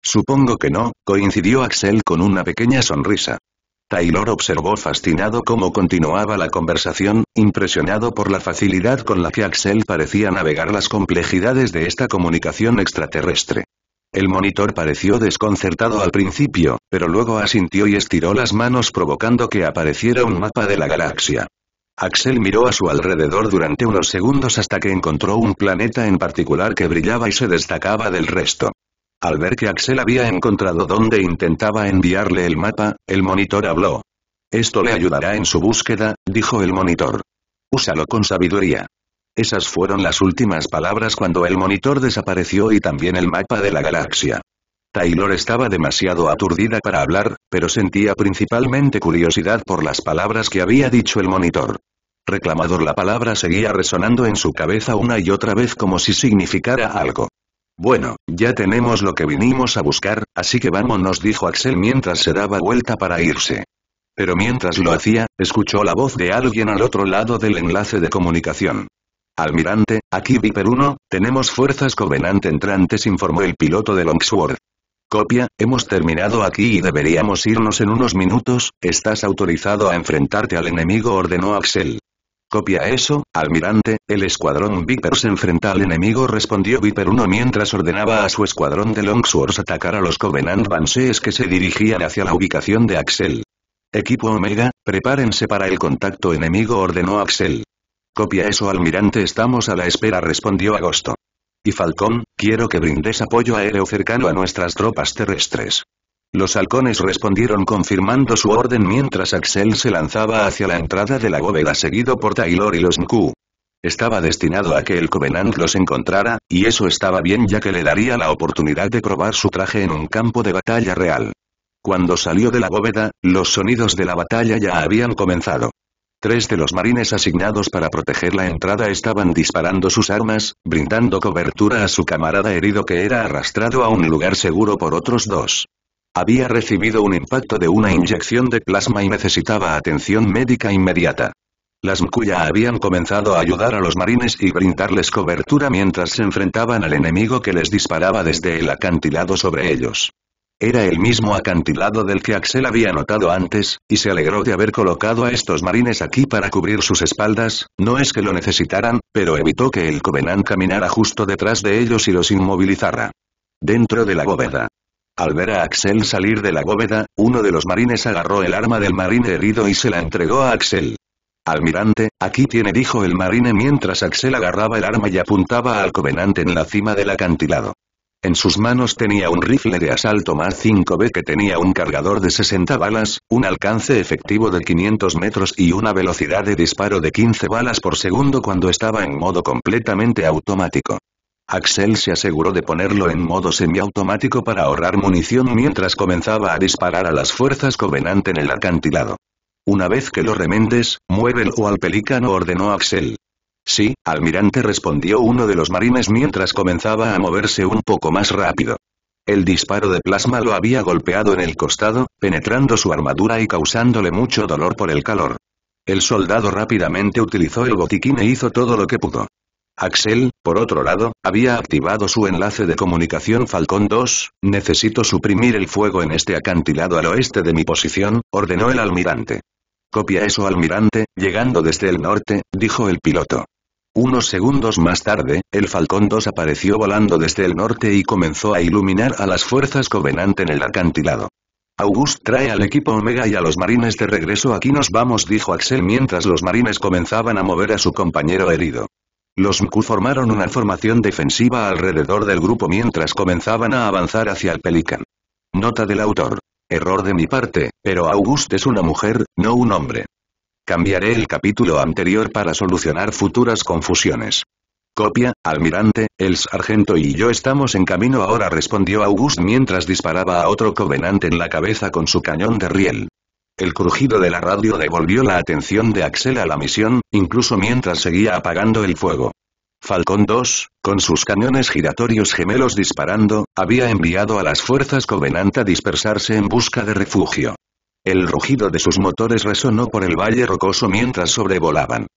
Supongo que no, coincidió Axel con una pequeña sonrisa. Taylor observó fascinado cómo continuaba la conversación, impresionado por la facilidad con la que Axel parecía navegar las complejidades de esta comunicación extraterrestre. El monitor pareció desconcertado al principio, pero luego asintió y estiró las manos provocando que apareciera un mapa de la galaxia. Axel miró a su alrededor durante unos segundos hasta que encontró un planeta en particular que brillaba y se destacaba del resto. Al ver que Axel había encontrado donde intentaba enviarle el mapa, el monitor habló. Esto le ayudará en su búsqueda, dijo el monitor. Úsalo con sabiduría. Esas fueron las últimas palabras cuando el monitor desapareció y también el mapa de la galaxia. Taylor estaba demasiado aturdida para hablar, pero sentía principalmente curiosidad por las palabras que había dicho el monitor. Reclamador la palabra seguía resonando en su cabeza una y otra vez como si significara algo. Bueno, ya tenemos lo que vinimos a buscar, así que vámonos dijo Axel mientras se daba vuelta para irse. Pero mientras lo hacía, escuchó la voz de alguien al otro lado del enlace de comunicación. Almirante, aquí Viper 1, tenemos fuerzas Covenant entrantes informó el piloto de Longsword. Copia, hemos terminado aquí y deberíamos irnos en unos minutos, estás autorizado a enfrentarte al enemigo ordenó Axel. Copia eso, almirante, el escuadrón Viper se enfrenta al enemigo respondió Viper 1 mientras ordenaba a su escuadrón de Longswords atacar a los Covenant Bansees que se dirigían hacia la ubicación de Axel. Equipo Omega, prepárense para el contacto enemigo ordenó Axel. Copia eso almirante estamos a la espera respondió Agosto. Y Falcón, quiero que brindes apoyo aéreo cercano a nuestras tropas terrestres. Los halcones respondieron confirmando su orden mientras Axel se lanzaba hacia la entrada de la bóveda seguido por Taylor y los Nku. Estaba destinado a que el Covenant los encontrara, y eso estaba bien ya que le daría la oportunidad de probar su traje en un campo de batalla real. Cuando salió de la bóveda, los sonidos de la batalla ya habían comenzado. Tres de los marines asignados para proteger la entrada estaban disparando sus armas, brindando cobertura a su camarada herido que era arrastrado a un lugar seguro por otros dos. Había recibido un impacto de una inyección de plasma y necesitaba atención médica inmediata. Las Mkuya habían comenzado a ayudar a los marines y brindarles cobertura mientras se enfrentaban al enemigo que les disparaba desde el acantilado sobre ellos. Era el mismo acantilado del que Axel había notado antes, y se alegró de haber colocado a estos marines aquí para cubrir sus espaldas, no es que lo necesitaran, pero evitó que el Covenant caminara justo detrás de ellos y los inmovilizara. Dentro de la bóveda. Al ver a Axel salir de la bóveda, uno de los marines agarró el arma del marine herido y se la entregó a Axel. Almirante, aquí tiene dijo el marine mientras Axel agarraba el arma y apuntaba al Covenant en la cima del acantilado. En sus manos tenía un rifle de asalto más 5B que tenía un cargador de 60 balas, un alcance efectivo de 500 metros y una velocidad de disparo de 15 balas por segundo cuando estaba en modo completamente automático. Axel se aseguró de ponerlo en modo semiautomático para ahorrar munición mientras comenzaba a disparar a las fuerzas Covenant en el acantilado. Una vez que lo mueve o al pelícano ordenó Axel. Sí, almirante respondió uno de los marines mientras comenzaba a moverse un poco más rápido. El disparo de plasma lo había golpeado en el costado, penetrando su armadura y causándole mucho dolor por el calor. El soldado rápidamente utilizó el botiquín e hizo todo lo que pudo. Axel, por otro lado, había activado su enlace de comunicación Falcón 2, necesito suprimir el fuego en este acantilado al oeste de mi posición, ordenó el almirante. Copia eso almirante, llegando desde el norte, dijo el piloto. Unos segundos más tarde, el Falcón 2 apareció volando desde el norte y comenzó a iluminar a las fuerzas Covenant en el acantilado. August trae al equipo Omega y a los marines de regreso aquí nos vamos dijo Axel mientras los marines comenzaban a mover a su compañero herido. Los MQ formaron una formación defensiva alrededor del grupo mientras comenzaban a avanzar hacia el Pelican. Nota del autor. Error de mi parte, pero August es una mujer, no un hombre. Cambiaré el capítulo anterior para solucionar futuras confusiones. Copia, almirante, el sargento y yo estamos en camino ahora respondió August mientras disparaba a otro covenante en la cabeza con su cañón de riel. El crujido de la radio devolvió la atención de Axel a la misión, incluso mientras seguía apagando el fuego. falcón 2, con sus cañones giratorios gemelos disparando, había enviado a las fuerzas Covenant a dispersarse en busca de refugio. El rugido de sus motores resonó por el valle rocoso mientras sobrevolaban.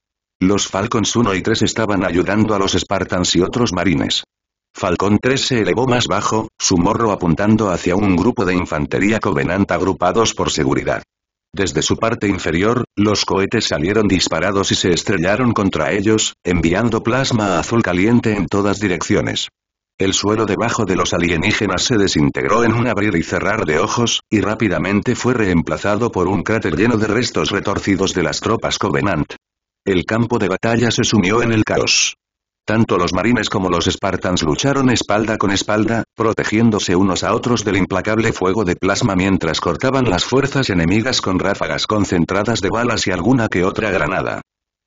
Los Falcons 1 y 3 estaban ayudando a los Spartans y otros marines. Falcon 3 se elevó más bajo, su morro apuntando hacia un grupo de infantería Covenant agrupados por seguridad. Desde su parte inferior, los cohetes salieron disparados y se estrellaron contra ellos, enviando plasma azul caliente en todas direcciones. El suelo debajo de los alienígenas se desintegró en un abrir y cerrar de ojos, y rápidamente fue reemplazado por un cráter lleno de restos retorcidos de las tropas Covenant. El campo de batalla se sumió en el caos. Tanto los marines como los Spartans lucharon espalda con espalda, protegiéndose unos a otros del implacable fuego de plasma mientras cortaban las fuerzas enemigas con ráfagas concentradas de balas y alguna que otra granada.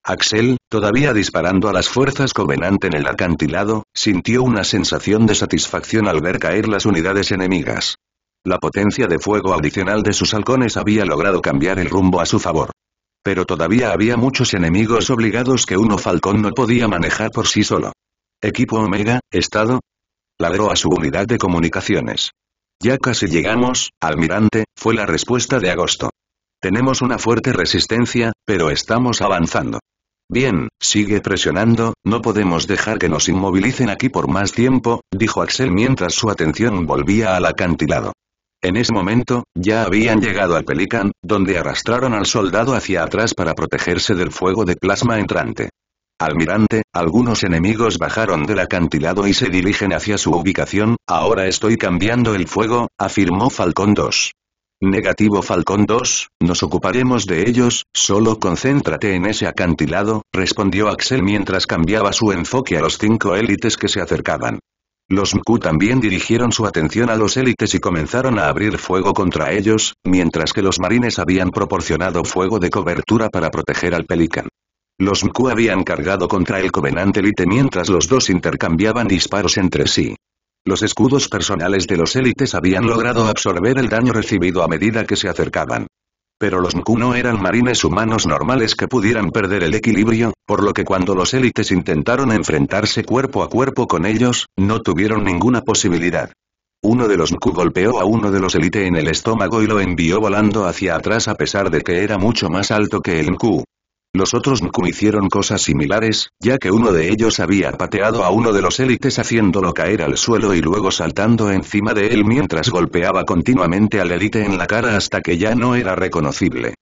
Axel, todavía disparando a las fuerzas Covenant en el acantilado, sintió una sensación de satisfacción al ver caer las unidades enemigas. La potencia de fuego adicional de sus halcones había logrado cambiar el rumbo a su favor. Pero todavía había muchos enemigos obligados que uno falcón no podía manejar por sí solo. Equipo Omega, Estado. Ladró a su unidad de comunicaciones. Ya casi llegamos, almirante, fue la respuesta de agosto. Tenemos una fuerte resistencia, pero estamos avanzando. Bien, sigue presionando, no podemos dejar que nos inmovilicen aquí por más tiempo, dijo Axel mientras su atención volvía al acantilado. En ese momento, ya habían llegado al Pelican, donde arrastraron al soldado hacia atrás para protegerse del fuego de plasma entrante. Almirante, algunos enemigos bajaron del acantilado y se dirigen hacia su ubicación, ahora estoy cambiando el fuego, afirmó Falcón 2. Negativo Falcón 2, nos ocuparemos de ellos, solo concéntrate en ese acantilado, respondió Axel mientras cambiaba su enfoque a los cinco élites que se acercaban. Los Mku también dirigieron su atención a los élites y comenzaron a abrir fuego contra ellos, mientras que los marines habían proporcionado fuego de cobertura para proteger al Pelican. Los Mku habían cargado contra el Covenant Elite mientras los dos intercambiaban disparos entre sí. Los escudos personales de los élites habían logrado absorber el daño recibido a medida que se acercaban. Pero los Nku no eran marines humanos normales que pudieran perder el equilibrio, por lo que cuando los élites intentaron enfrentarse cuerpo a cuerpo con ellos, no tuvieron ninguna posibilidad. Uno de los Nku golpeó a uno de los élite en el estómago y lo envió volando hacia atrás a pesar de que era mucho más alto que el Nku. Los otros Nku hicieron cosas similares, ya que uno de ellos había pateado a uno de los élites haciéndolo caer al suelo y luego saltando encima de él mientras golpeaba continuamente al élite en la cara hasta que ya no era reconocible.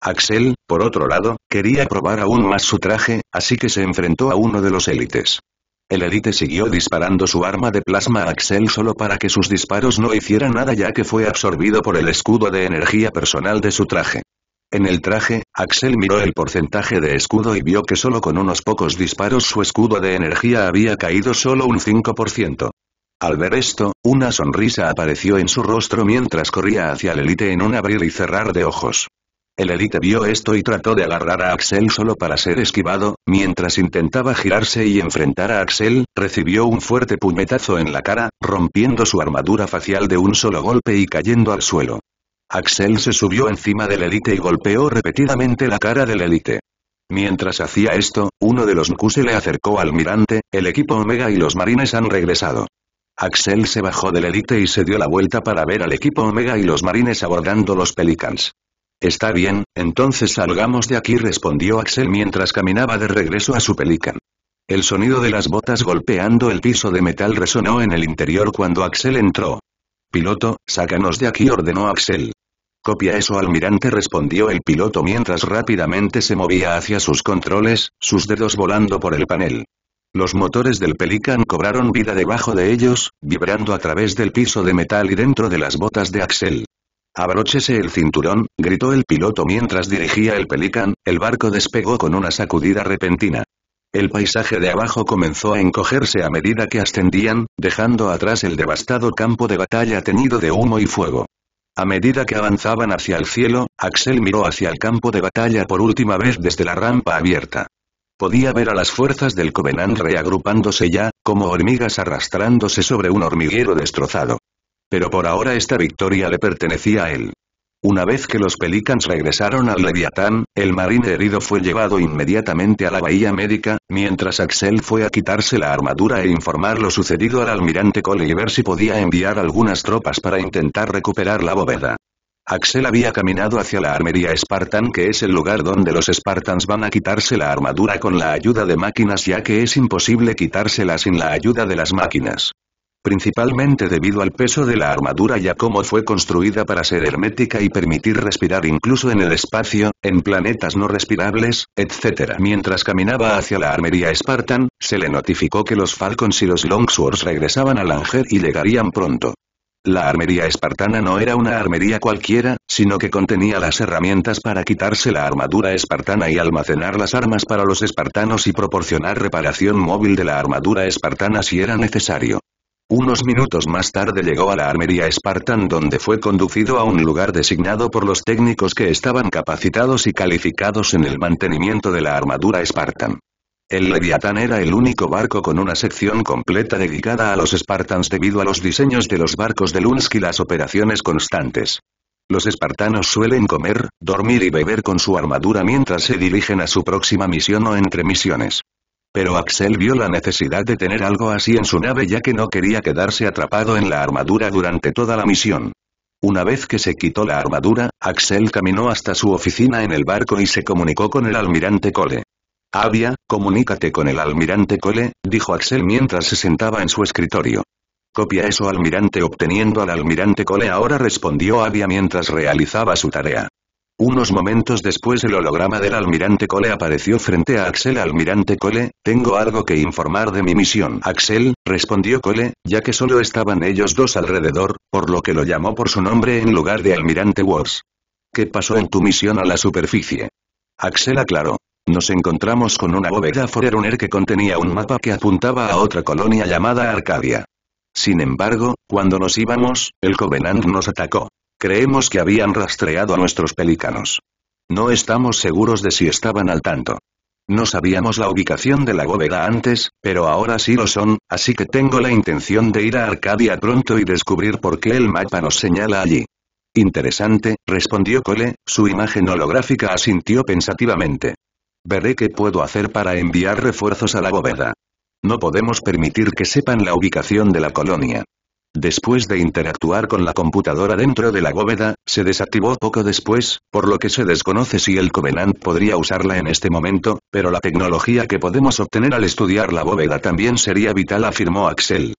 Axel, por otro lado, quería probar aún más su traje, así que se enfrentó a uno de los élites. El élite siguió disparando su arma de plasma a Axel solo para que sus disparos no hicieran nada ya que fue absorbido por el escudo de energía personal de su traje. En el traje, Axel miró el porcentaje de escudo y vio que solo con unos pocos disparos su escudo de energía había caído solo un 5%. Al ver esto, una sonrisa apareció en su rostro mientras corría hacia el elite en un abrir y cerrar de ojos. El elite vio esto y trató de agarrar a Axel solo para ser esquivado, mientras intentaba girarse y enfrentar a Axel, recibió un fuerte puñetazo en la cara, rompiendo su armadura facial de un solo golpe y cayendo al suelo. Axel se subió encima del elite y golpeó repetidamente la cara del elite. Mientras hacía esto, uno de los Nku se le acercó al mirante, el equipo Omega y los marines han regresado. Axel se bajó del elite y se dio la vuelta para ver al equipo Omega y los marines abordando los Pelicans. Está bien, entonces salgamos de aquí respondió Axel mientras caminaba de regreso a su Pelican. El sonido de las botas golpeando el piso de metal resonó en el interior cuando Axel entró. Piloto, sácanos de aquí ordenó Axel. Copia eso almirante respondió el piloto mientras rápidamente se movía hacia sus controles, sus dedos volando por el panel. Los motores del Pelican cobraron vida debajo de ellos, vibrando a través del piso de metal y dentro de las botas de Axel. Abróchese el cinturón, gritó el piloto mientras dirigía el Pelican, el barco despegó con una sacudida repentina. El paisaje de abajo comenzó a encogerse a medida que ascendían, dejando atrás el devastado campo de batalla teñido de humo y fuego. A medida que avanzaban hacia el cielo, Axel miró hacia el campo de batalla por última vez desde la rampa abierta. Podía ver a las fuerzas del Covenant reagrupándose ya, como hormigas arrastrándose sobre un hormiguero destrozado. Pero por ahora esta victoria le pertenecía a él. Una vez que los Pelicans regresaron al Leviatán, el marine herido fue llevado inmediatamente a la bahía médica, mientras Axel fue a quitarse la armadura e informar lo sucedido al almirante Cole y ver si podía enviar algunas tropas para intentar recuperar la bóveda. Axel había caminado hacia la armería Spartan que es el lugar donde los Spartans van a quitarse la armadura con la ayuda de máquinas ya que es imposible quitársela sin la ayuda de las máquinas principalmente debido al peso de la armadura y a cómo fue construida para ser hermética y permitir respirar incluso en el espacio, en planetas no respirables, etc. Mientras caminaba hacia la armería espartana, se le notificó que los Falcons y los Longswords regresaban a Langer y llegarían pronto. La armería espartana no era una armería cualquiera, sino que contenía las herramientas para quitarse la armadura espartana y almacenar las armas para los espartanos y proporcionar reparación móvil de la armadura espartana si era necesario. Unos minutos más tarde llegó a la armería Spartan donde fue conducido a un lugar designado por los técnicos que estaban capacitados y calificados en el mantenimiento de la armadura Spartan. El Leviatán era el único barco con una sección completa dedicada a los Spartans debido a los diseños de los barcos de Lunsk y las operaciones constantes. Los espartanos suelen comer, dormir y beber con su armadura mientras se dirigen a su próxima misión o entre misiones pero Axel vio la necesidad de tener algo así en su nave ya que no quería quedarse atrapado en la armadura durante toda la misión. Una vez que se quitó la armadura, Axel caminó hasta su oficina en el barco y se comunicó con el almirante Cole. Avia, comunícate con el almirante Cole, dijo Axel mientras se sentaba en su escritorio. Copia eso almirante obteniendo al almirante Cole ahora respondió Avia mientras realizaba su tarea. Unos momentos después el holograma del almirante Cole apareció frente a Axel Almirante Cole, tengo algo que informar de mi misión. Axel, respondió Cole, ya que solo estaban ellos dos alrededor, por lo que lo llamó por su nombre en lugar de Almirante Wars ¿Qué pasó en tu misión a la superficie? Axel aclaró. Nos encontramos con una bóveda Forerunner que contenía un mapa que apuntaba a otra colonia llamada Arcadia. Sin embargo, cuando nos íbamos, el Covenant nos atacó. Creemos que habían rastreado a nuestros pelícanos. No estamos seguros de si estaban al tanto. No sabíamos la ubicación de la bóveda antes, pero ahora sí lo son, así que tengo la intención de ir a Arcadia pronto y descubrir por qué el mapa nos señala allí. Interesante, respondió Cole, su imagen holográfica asintió pensativamente. Veré qué puedo hacer para enviar refuerzos a la bóveda. No podemos permitir que sepan la ubicación de la colonia. Después de interactuar con la computadora dentro de la bóveda, se desactivó poco después, por lo que se desconoce si el Covenant podría usarla en este momento, pero la tecnología que podemos obtener al estudiar la bóveda también sería vital afirmó Axel.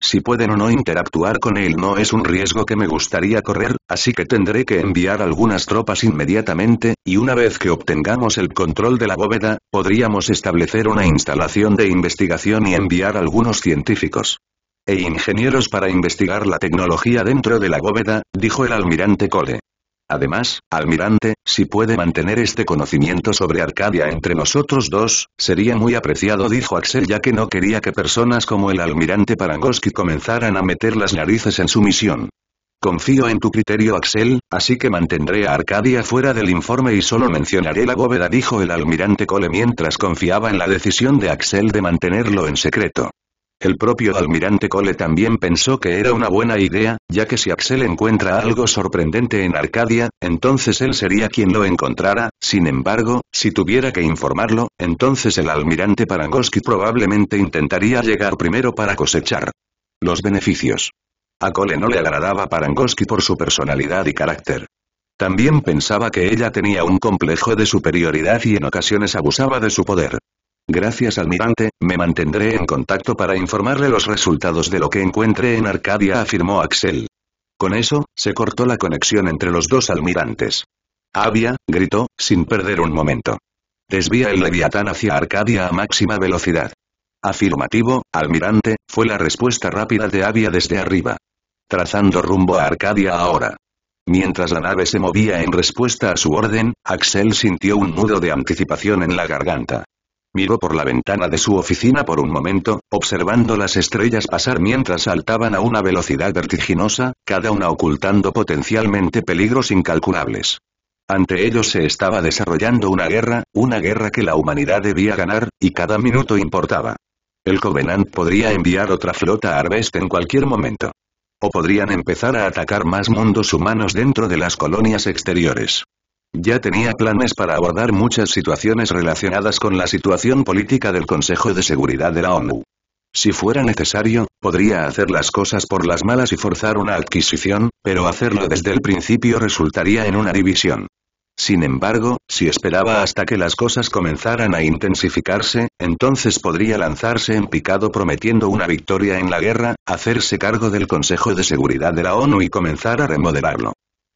Si pueden o no interactuar con él no es un riesgo que me gustaría correr, así que tendré que enviar algunas tropas inmediatamente, y una vez que obtengamos el control de la bóveda, podríamos establecer una instalación de investigación y enviar algunos científicos. E ingenieros para investigar la tecnología dentro de la bóveda, dijo el almirante Cole. Además, almirante, si puede mantener este conocimiento sobre Arcadia entre nosotros dos, sería muy apreciado dijo Axel ya que no quería que personas como el almirante Parangoski comenzaran a meter las narices en su misión. Confío en tu criterio Axel, así que mantendré a Arcadia fuera del informe y solo mencionaré la bóveda dijo el almirante Cole mientras confiaba en la decisión de Axel de mantenerlo en secreto. El propio almirante Cole también pensó que era una buena idea, ya que si Axel encuentra algo sorprendente en Arcadia, entonces él sería quien lo encontrara, sin embargo, si tuviera que informarlo, entonces el almirante Parangoski probablemente intentaría llegar primero para cosechar los beneficios. A Cole no le agradaba Parangoski por su personalidad y carácter. También pensaba que ella tenía un complejo de superioridad y en ocasiones abusaba de su poder. Gracias almirante, me mantendré en contacto para informarle los resultados de lo que encuentre en Arcadia afirmó Axel. Con eso, se cortó la conexión entre los dos almirantes. Avia, gritó, sin perder un momento. Desvía el Leviatán hacia Arcadia a máxima velocidad. Afirmativo, almirante, fue la respuesta rápida de Avia desde arriba. Trazando rumbo a Arcadia ahora. Mientras la nave se movía en respuesta a su orden, Axel sintió un nudo de anticipación en la garganta. Miró por la ventana de su oficina por un momento, observando las estrellas pasar mientras saltaban a una velocidad vertiginosa, cada una ocultando potencialmente peligros incalculables. Ante ellos se estaba desarrollando una guerra, una guerra que la humanidad debía ganar, y cada minuto importaba. El Covenant podría enviar otra flota a Arbest en cualquier momento. O podrían empezar a atacar más mundos humanos dentro de las colonias exteriores. Ya tenía planes para abordar muchas situaciones relacionadas con la situación política del Consejo de Seguridad de la ONU. Si fuera necesario, podría hacer las cosas por las malas y forzar una adquisición, pero hacerlo desde el principio resultaría en una división. Sin embargo, si esperaba hasta que las cosas comenzaran a intensificarse, entonces podría lanzarse en picado prometiendo una victoria en la guerra, hacerse cargo del Consejo de Seguridad de la ONU y comenzar a remodelarlo.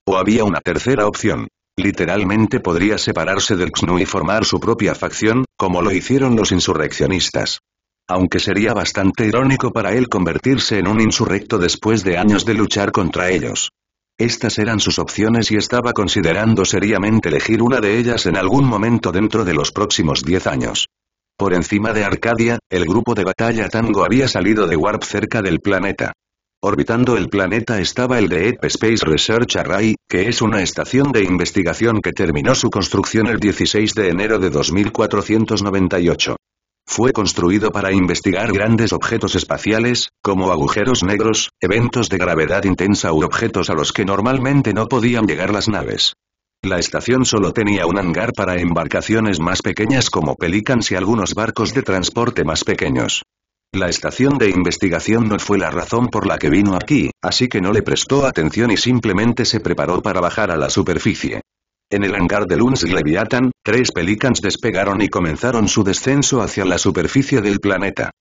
O había una tercera opción. Literalmente podría separarse del XNU y formar su propia facción, como lo hicieron los insurreccionistas. Aunque sería bastante irónico para él convertirse en un insurrecto después de años de luchar contra ellos. Estas eran sus opciones y estaba considerando seriamente elegir una de ellas en algún momento dentro de los próximos 10 años. Por encima de Arcadia, el grupo de batalla Tango había salido de Warp cerca del planeta. Orbitando el planeta estaba el de Space Research Array, que es una estación de investigación que terminó su construcción el 16 de enero de 2498. Fue construido para investigar grandes objetos espaciales, como agujeros negros, eventos de gravedad intensa u objetos a los que normalmente no podían llegar las naves. La estación solo tenía un hangar para embarcaciones más pequeñas como Pelicans y algunos barcos de transporte más pequeños. La estación de investigación no fue la razón por la que vino aquí, así que no le prestó atención y simplemente se preparó para bajar a la superficie. En el hangar de UNS Leviathan, tres pelicans despegaron y comenzaron su descenso hacia la superficie del planeta.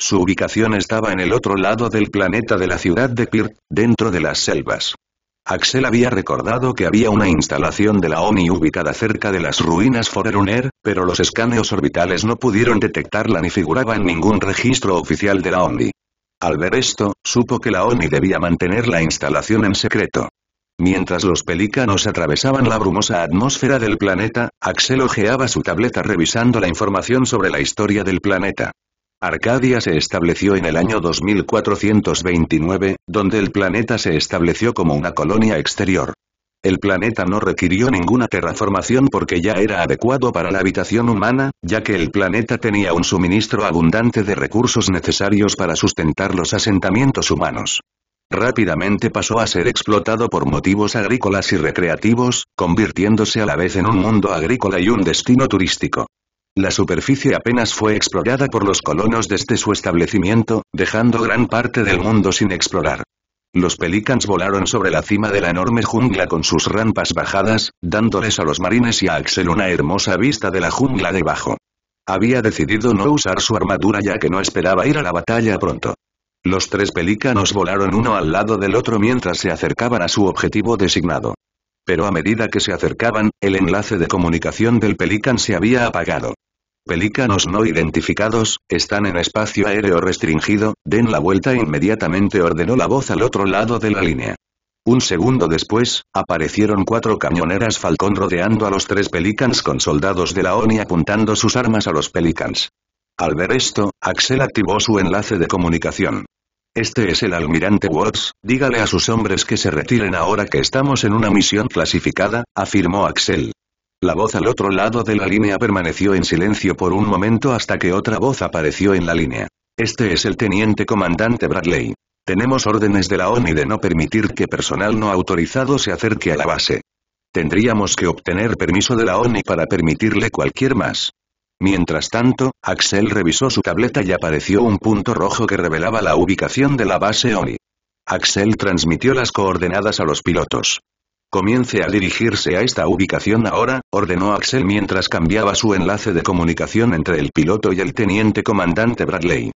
Su ubicación estaba en el otro lado del planeta de la ciudad de Pirt, dentro de las selvas. Axel había recordado que había una instalación de la ONI ubicada cerca de las ruinas Forerunner, pero los escaneos orbitales no pudieron detectarla ni figuraba en ningún registro oficial de la ONI. Al ver esto, supo que la ONI debía mantener la instalación en secreto. Mientras los pelícanos atravesaban la brumosa atmósfera del planeta, Axel ojeaba su tableta revisando la información sobre la historia del planeta. Arcadia se estableció en el año 2429, donde el planeta se estableció como una colonia exterior. El planeta no requirió ninguna terraformación porque ya era adecuado para la habitación humana, ya que el planeta tenía un suministro abundante de recursos necesarios para sustentar los asentamientos humanos. Rápidamente pasó a ser explotado por motivos agrícolas y recreativos, convirtiéndose a la vez en un mundo agrícola y un destino turístico. La superficie apenas fue explorada por los colonos desde su establecimiento, dejando gran parte del mundo sin explorar. Los pelicans volaron sobre la cima de la enorme jungla con sus rampas bajadas, dándoles a los marines y a Axel una hermosa vista de la jungla debajo. Había decidido no usar su armadura ya que no esperaba ir a la batalla pronto. Los tres pelícanos volaron uno al lado del otro mientras se acercaban a su objetivo designado. Pero a medida que se acercaban, el enlace de comunicación del pelican se había apagado. Pelícanos no identificados, están en espacio aéreo restringido, den la vuelta e inmediatamente ordenó la voz al otro lado de la línea. Un segundo después, aparecieron cuatro cañoneras Falcón rodeando a los tres Pelicans con soldados de la ONI apuntando sus armas a los Pelicans. Al ver esto, Axel activó su enlace de comunicación. Este es el almirante Watts, dígale a sus hombres que se retiren ahora que estamos en una misión clasificada, afirmó Axel. La voz al otro lado de la línea permaneció en silencio por un momento hasta que otra voz apareció en la línea. Este es el teniente comandante Bradley. Tenemos órdenes de la ONI de no permitir que personal no autorizado se acerque a la base. Tendríamos que obtener permiso de la ONI para permitirle cualquier más. Mientras tanto, Axel revisó su tableta y apareció un punto rojo que revelaba la ubicación de la base ONI. Axel transmitió las coordenadas a los pilotos. Comience a dirigirse a esta ubicación ahora, ordenó Axel mientras cambiaba su enlace de comunicación entre el piloto y el teniente comandante Bradley.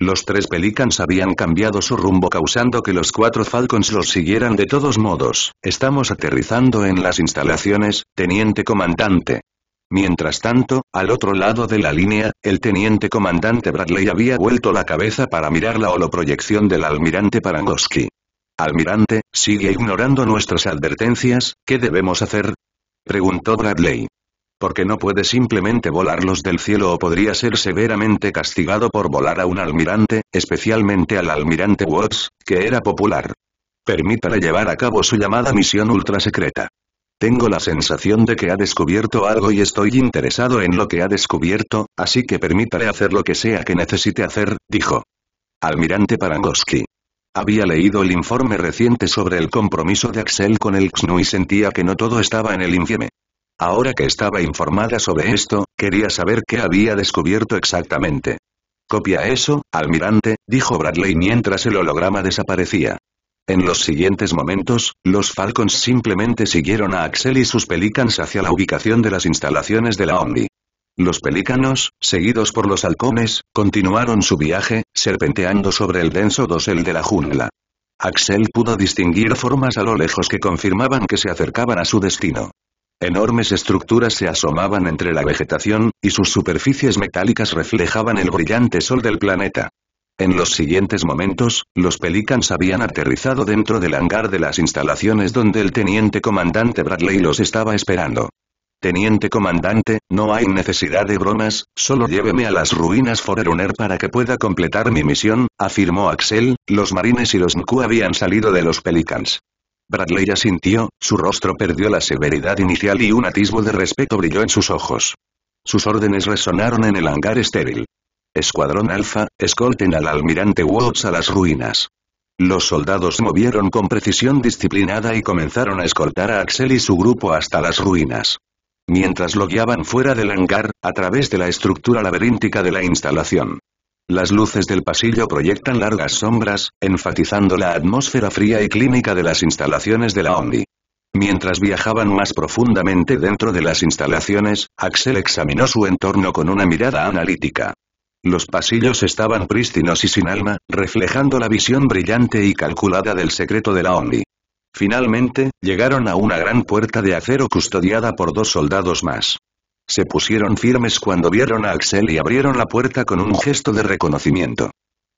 Los tres Pelicans habían cambiado su rumbo causando que los cuatro Falcons los siguieran de todos modos. Estamos aterrizando en las instalaciones, teniente comandante. Mientras tanto, al otro lado de la línea, el teniente comandante Bradley había vuelto la cabeza para mirar la holoproyección del almirante Parangoski. Almirante, ¿sigue ignorando nuestras advertencias? ¿Qué debemos hacer? Preguntó Bradley. Porque no puede simplemente volarlos del cielo o podría ser severamente castigado por volar a un almirante, especialmente al almirante Watts, que era popular. Permítale llevar a cabo su llamada misión secreta Tengo la sensación de que ha descubierto algo y estoy interesado en lo que ha descubierto, así que permítale hacer lo que sea que necesite hacer, dijo. Almirante Parangoski. Había leído el informe reciente sobre el compromiso de Axel con el XNU y sentía que no todo estaba en el infieme. Ahora que estaba informada sobre esto, quería saber qué había descubierto exactamente. Copia eso, almirante, dijo Bradley mientras el holograma desaparecía. En los siguientes momentos, los Falcons simplemente siguieron a Axel y sus Pelicans hacia la ubicación de las instalaciones de la Omni. Los pelícanos, seguidos por los halcones, continuaron su viaje, serpenteando sobre el denso dosel de la jungla. Axel pudo distinguir formas a lo lejos que confirmaban que se acercaban a su destino. Enormes estructuras se asomaban entre la vegetación, y sus superficies metálicas reflejaban el brillante sol del planeta. En los siguientes momentos, los pelícanos habían aterrizado dentro del hangar de las instalaciones donde el teniente comandante Bradley los estaba esperando. Teniente comandante, no hay necesidad de bromas, solo lléveme a las ruinas Forerunner para que pueda completar mi misión, afirmó Axel, los marines y los NQ habían salido de los Pelicans. Bradley asintió, su rostro perdió la severidad inicial y un atisbo de respeto brilló en sus ojos. Sus órdenes resonaron en el hangar estéril. Escuadrón Alfa, escolten al almirante Watts a las ruinas. Los soldados movieron con precisión disciplinada y comenzaron a escoltar a Axel y su grupo hasta las ruinas mientras lo guiaban fuera del hangar, a través de la estructura laberíntica de la instalación. Las luces del pasillo proyectan largas sombras, enfatizando la atmósfera fría y clínica de las instalaciones de la Omni. Mientras viajaban más profundamente dentro de las instalaciones, Axel examinó su entorno con una mirada analítica. Los pasillos estaban prístinos y sin alma, reflejando la visión brillante y calculada del secreto de la Omni. Finalmente, llegaron a una gran puerta de acero custodiada por dos soldados más. Se pusieron firmes cuando vieron a Axel y abrieron la puerta con un gesto de reconocimiento.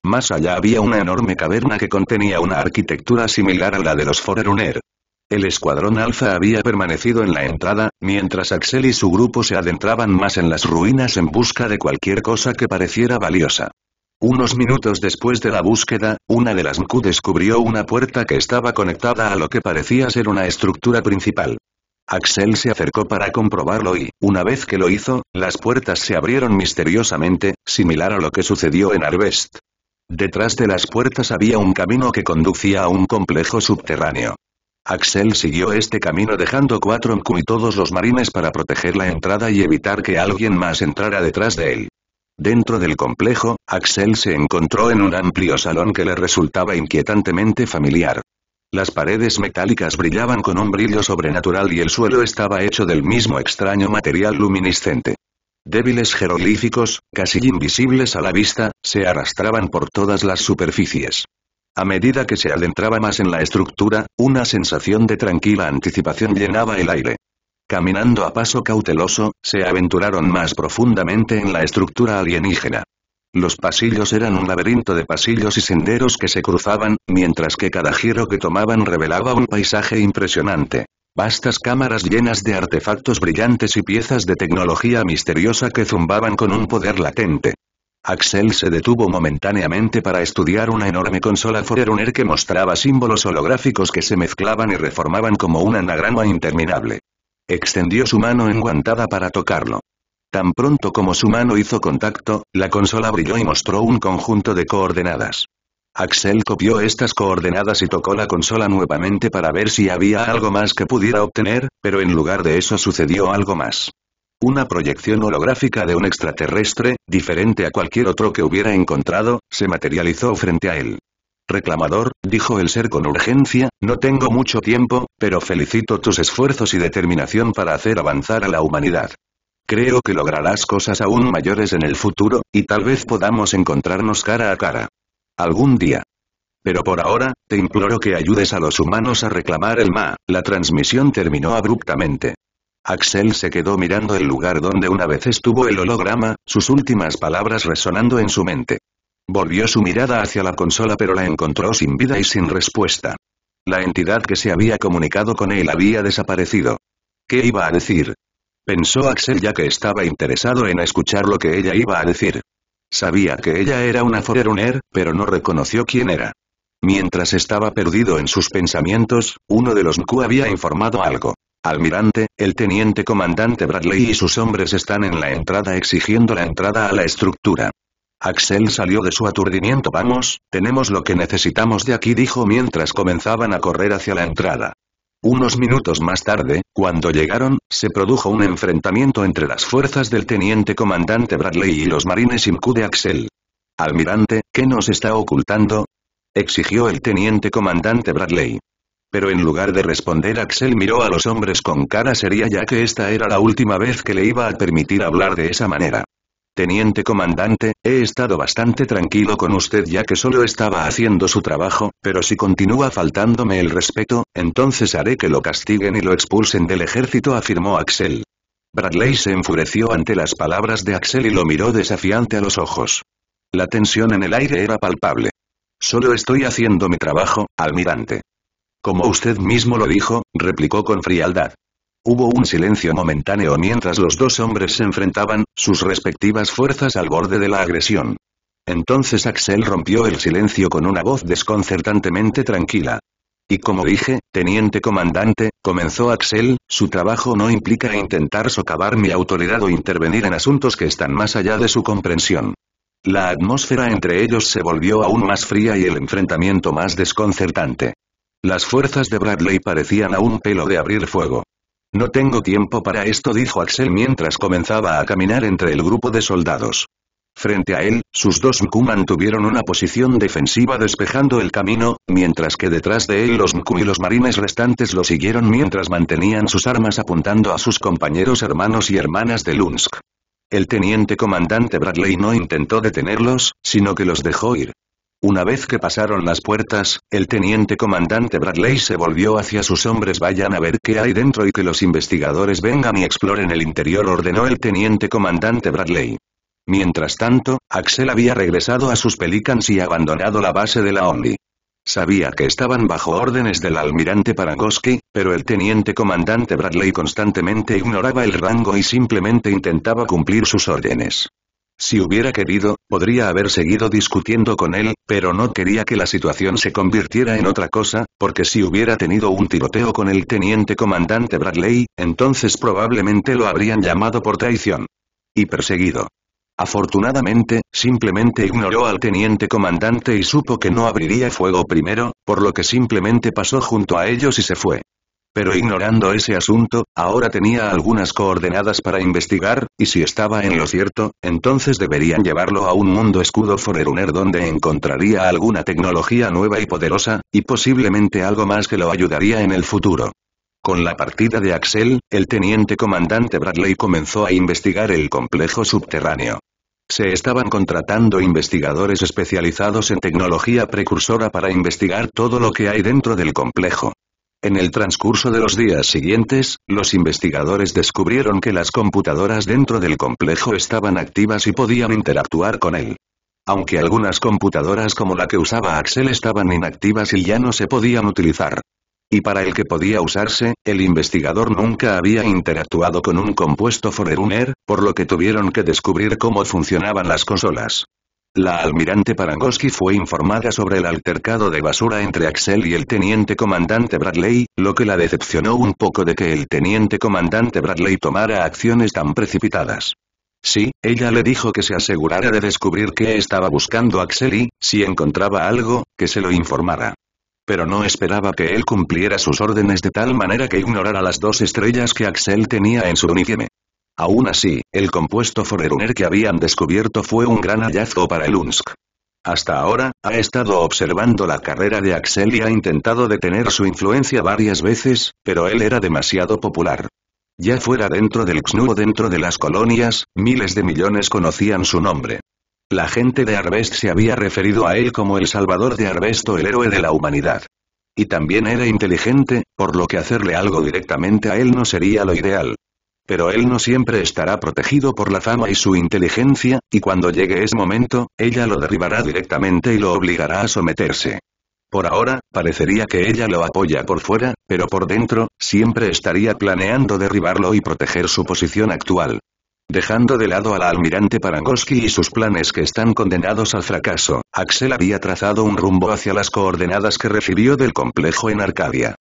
Más allá había una enorme caverna que contenía una arquitectura similar a la de los Forerunner El escuadrón Alfa había permanecido en la entrada, mientras Axel y su grupo se adentraban más en las ruinas en busca de cualquier cosa que pareciera valiosa. Unos minutos después de la búsqueda, una de las MQ descubrió una puerta que estaba conectada a lo que parecía ser una estructura principal. Axel se acercó para comprobarlo y, una vez que lo hizo, las puertas se abrieron misteriosamente, similar a lo que sucedió en Arvest. Detrás de las puertas había un camino que conducía a un complejo subterráneo. Axel siguió este camino dejando cuatro MQ y todos los marines para proteger la entrada y evitar que alguien más entrara detrás de él. Dentro del complejo, Axel se encontró en un amplio salón que le resultaba inquietantemente familiar. Las paredes metálicas brillaban con un brillo sobrenatural y el suelo estaba hecho del mismo extraño material luminiscente. Débiles jeroglíficos, casi invisibles a la vista, se arrastraban por todas las superficies. A medida que se adentraba más en la estructura, una sensación de tranquila anticipación llenaba el aire. Caminando a paso cauteloso, se aventuraron más profundamente en la estructura alienígena. Los pasillos eran un laberinto de pasillos y senderos que se cruzaban, mientras que cada giro que tomaban revelaba un paisaje impresionante. Vastas cámaras llenas de artefactos brillantes y piezas de tecnología misteriosa que zumbaban con un poder latente. Axel se detuvo momentáneamente para estudiar una enorme consola Forerunner que mostraba símbolos holográficos que se mezclaban y reformaban como un anagrama interminable. Extendió su mano enguantada para tocarlo. Tan pronto como su mano hizo contacto, la consola brilló y mostró un conjunto de coordenadas. Axel copió estas coordenadas y tocó la consola nuevamente para ver si había algo más que pudiera obtener, pero en lugar de eso sucedió algo más. Una proyección holográfica de un extraterrestre, diferente a cualquier otro que hubiera encontrado, se materializó frente a él. Reclamador, dijo el ser con urgencia, no tengo mucho tiempo, pero felicito tus esfuerzos y determinación para hacer avanzar a la humanidad. Creo que lograrás cosas aún mayores en el futuro, y tal vez podamos encontrarnos cara a cara. Algún día. Pero por ahora, te imploro que ayudes a los humanos a reclamar el Ma. La transmisión terminó abruptamente. Axel se quedó mirando el lugar donde una vez estuvo el holograma, sus últimas palabras resonando en su mente. Volvió su mirada hacia la consola pero la encontró sin vida y sin respuesta. La entidad que se había comunicado con él había desaparecido. ¿Qué iba a decir? Pensó Axel ya que estaba interesado en escuchar lo que ella iba a decir. Sabía que ella era una Forerunner, pero no reconoció quién era. Mientras estaba perdido en sus pensamientos, uno de los Nku había informado algo. Almirante, el teniente comandante Bradley y sus hombres están en la entrada exigiendo la entrada a la estructura. Axel salió de su aturdimiento. Vamos, tenemos lo que necesitamos de aquí dijo mientras comenzaban a correr hacia la entrada. Unos minutos más tarde, cuando llegaron, se produjo un enfrentamiento entre las fuerzas del teniente comandante Bradley y los marines incude de Axel. Almirante, ¿qué nos está ocultando? exigió el teniente comandante Bradley. Pero en lugar de responder Axel miró a los hombres con cara seria ya que esta era la última vez que le iba a permitir hablar de esa manera. Teniente comandante, he estado bastante tranquilo con usted ya que solo estaba haciendo su trabajo, pero si continúa faltándome el respeto, entonces haré que lo castiguen y lo expulsen del ejército afirmó Axel. Bradley se enfureció ante las palabras de Axel y lo miró desafiante a los ojos. La tensión en el aire era palpable. Solo estoy haciendo mi trabajo, almirante. Como usted mismo lo dijo, replicó con frialdad. Hubo un silencio momentáneo mientras los dos hombres se enfrentaban, sus respectivas fuerzas al borde de la agresión. Entonces Axel rompió el silencio con una voz desconcertantemente tranquila. Y como dije, teniente comandante, comenzó Axel, su trabajo no implica intentar socavar mi autoridad o intervenir en asuntos que están más allá de su comprensión. La atmósfera entre ellos se volvió aún más fría y el enfrentamiento más desconcertante. Las fuerzas de Bradley parecían a un pelo de abrir fuego. No tengo tiempo para esto, dijo Axel mientras comenzaba a caminar entre el grupo de soldados. Frente a él, sus dos Mku mantuvieron una posición defensiva despejando el camino, mientras que detrás de él los Mku y los marines restantes lo siguieron mientras mantenían sus armas apuntando a sus compañeros hermanos y hermanas de Lunsk. El teniente comandante Bradley no intentó detenerlos, sino que los dejó ir. Una vez que pasaron las puertas, el teniente comandante Bradley se volvió hacia sus hombres. Vayan a ver qué hay dentro y que los investigadores vengan y exploren el interior, ordenó el teniente comandante Bradley. Mientras tanto, Axel había regresado a sus Pelicans y abandonado la base de la ONI. Sabía que estaban bajo órdenes del almirante Parangoski, pero el teniente comandante Bradley constantemente ignoraba el rango y simplemente intentaba cumplir sus órdenes. Si hubiera querido, podría haber seguido discutiendo con él, pero no quería que la situación se convirtiera en otra cosa, porque si hubiera tenido un tiroteo con el teniente comandante Bradley, entonces probablemente lo habrían llamado por traición. Y perseguido. Afortunadamente, simplemente ignoró al teniente comandante y supo que no abriría fuego primero, por lo que simplemente pasó junto a ellos y se fue. Pero ignorando ese asunto, ahora tenía algunas coordenadas para investigar, y si estaba en lo cierto, entonces deberían llevarlo a un mundo escudo Foreruner donde encontraría alguna tecnología nueva y poderosa, y posiblemente algo más que lo ayudaría en el futuro. Con la partida de Axel, el teniente comandante Bradley comenzó a investigar el complejo subterráneo. Se estaban contratando investigadores especializados en tecnología precursora para investigar todo lo que hay dentro del complejo. En el transcurso de los días siguientes, los investigadores descubrieron que las computadoras dentro del complejo estaban activas y podían interactuar con él. Aunque algunas computadoras como la que usaba Axel estaban inactivas y ya no se podían utilizar. Y para el que podía usarse, el investigador nunca había interactuado con un compuesto Forerunner, por lo que tuvieron que descubrir cómo funcionaban las consolas. La almirante Parangoski fue informada sobre el altercado de basura entre Axel y el teniente comandante Bradley, lo que la decepcionó un poco de que el teniente comandante Bradley tomara acciones tan precipitadas. Sí, ella le dijo que se asegurara de descubrir qué estaba buscando Axel y, si encontraba algo, que se lo informara. Pero no esperaba que él cumpliera sus órdenes de tal manera que ignorara las dos estrellas que Axel tenía en su uniforme. Aún así, el compuesto Forerunner que habían descubierto fue un gran hallazgo para el UNSC. Hasta ahora, ha estado observando la carrera de Axel y ha intentado detener su influencia varias veces, pero él era demasiado popular. Ya fuera dentro del XNU o dentro de las colonias, miles de millones conocían su nombre. La gente de Arvest se había referido a él como el salvador de Arbesto, o el héroe de la humanidad. Y también era inteligente, por lo que hacerle algo directamente a él no sería lo ideal. Pero él no siempre estará protegido por la fama y su inteligencia, y cuando llegue ese momento, ella lo derribará directamente y lo obligará a someterse. Por ahora, parecería que ella lo apoya por fuera, pero por dentro, siempre estaría planeando derribarlo y proteger su posición actual. Dejando de lado al almirante Parangoski y sus planes que están condenados al fracaso, Axel había trazado un rumbo hacia las coordenadas que recibió del complejo en Arcadia.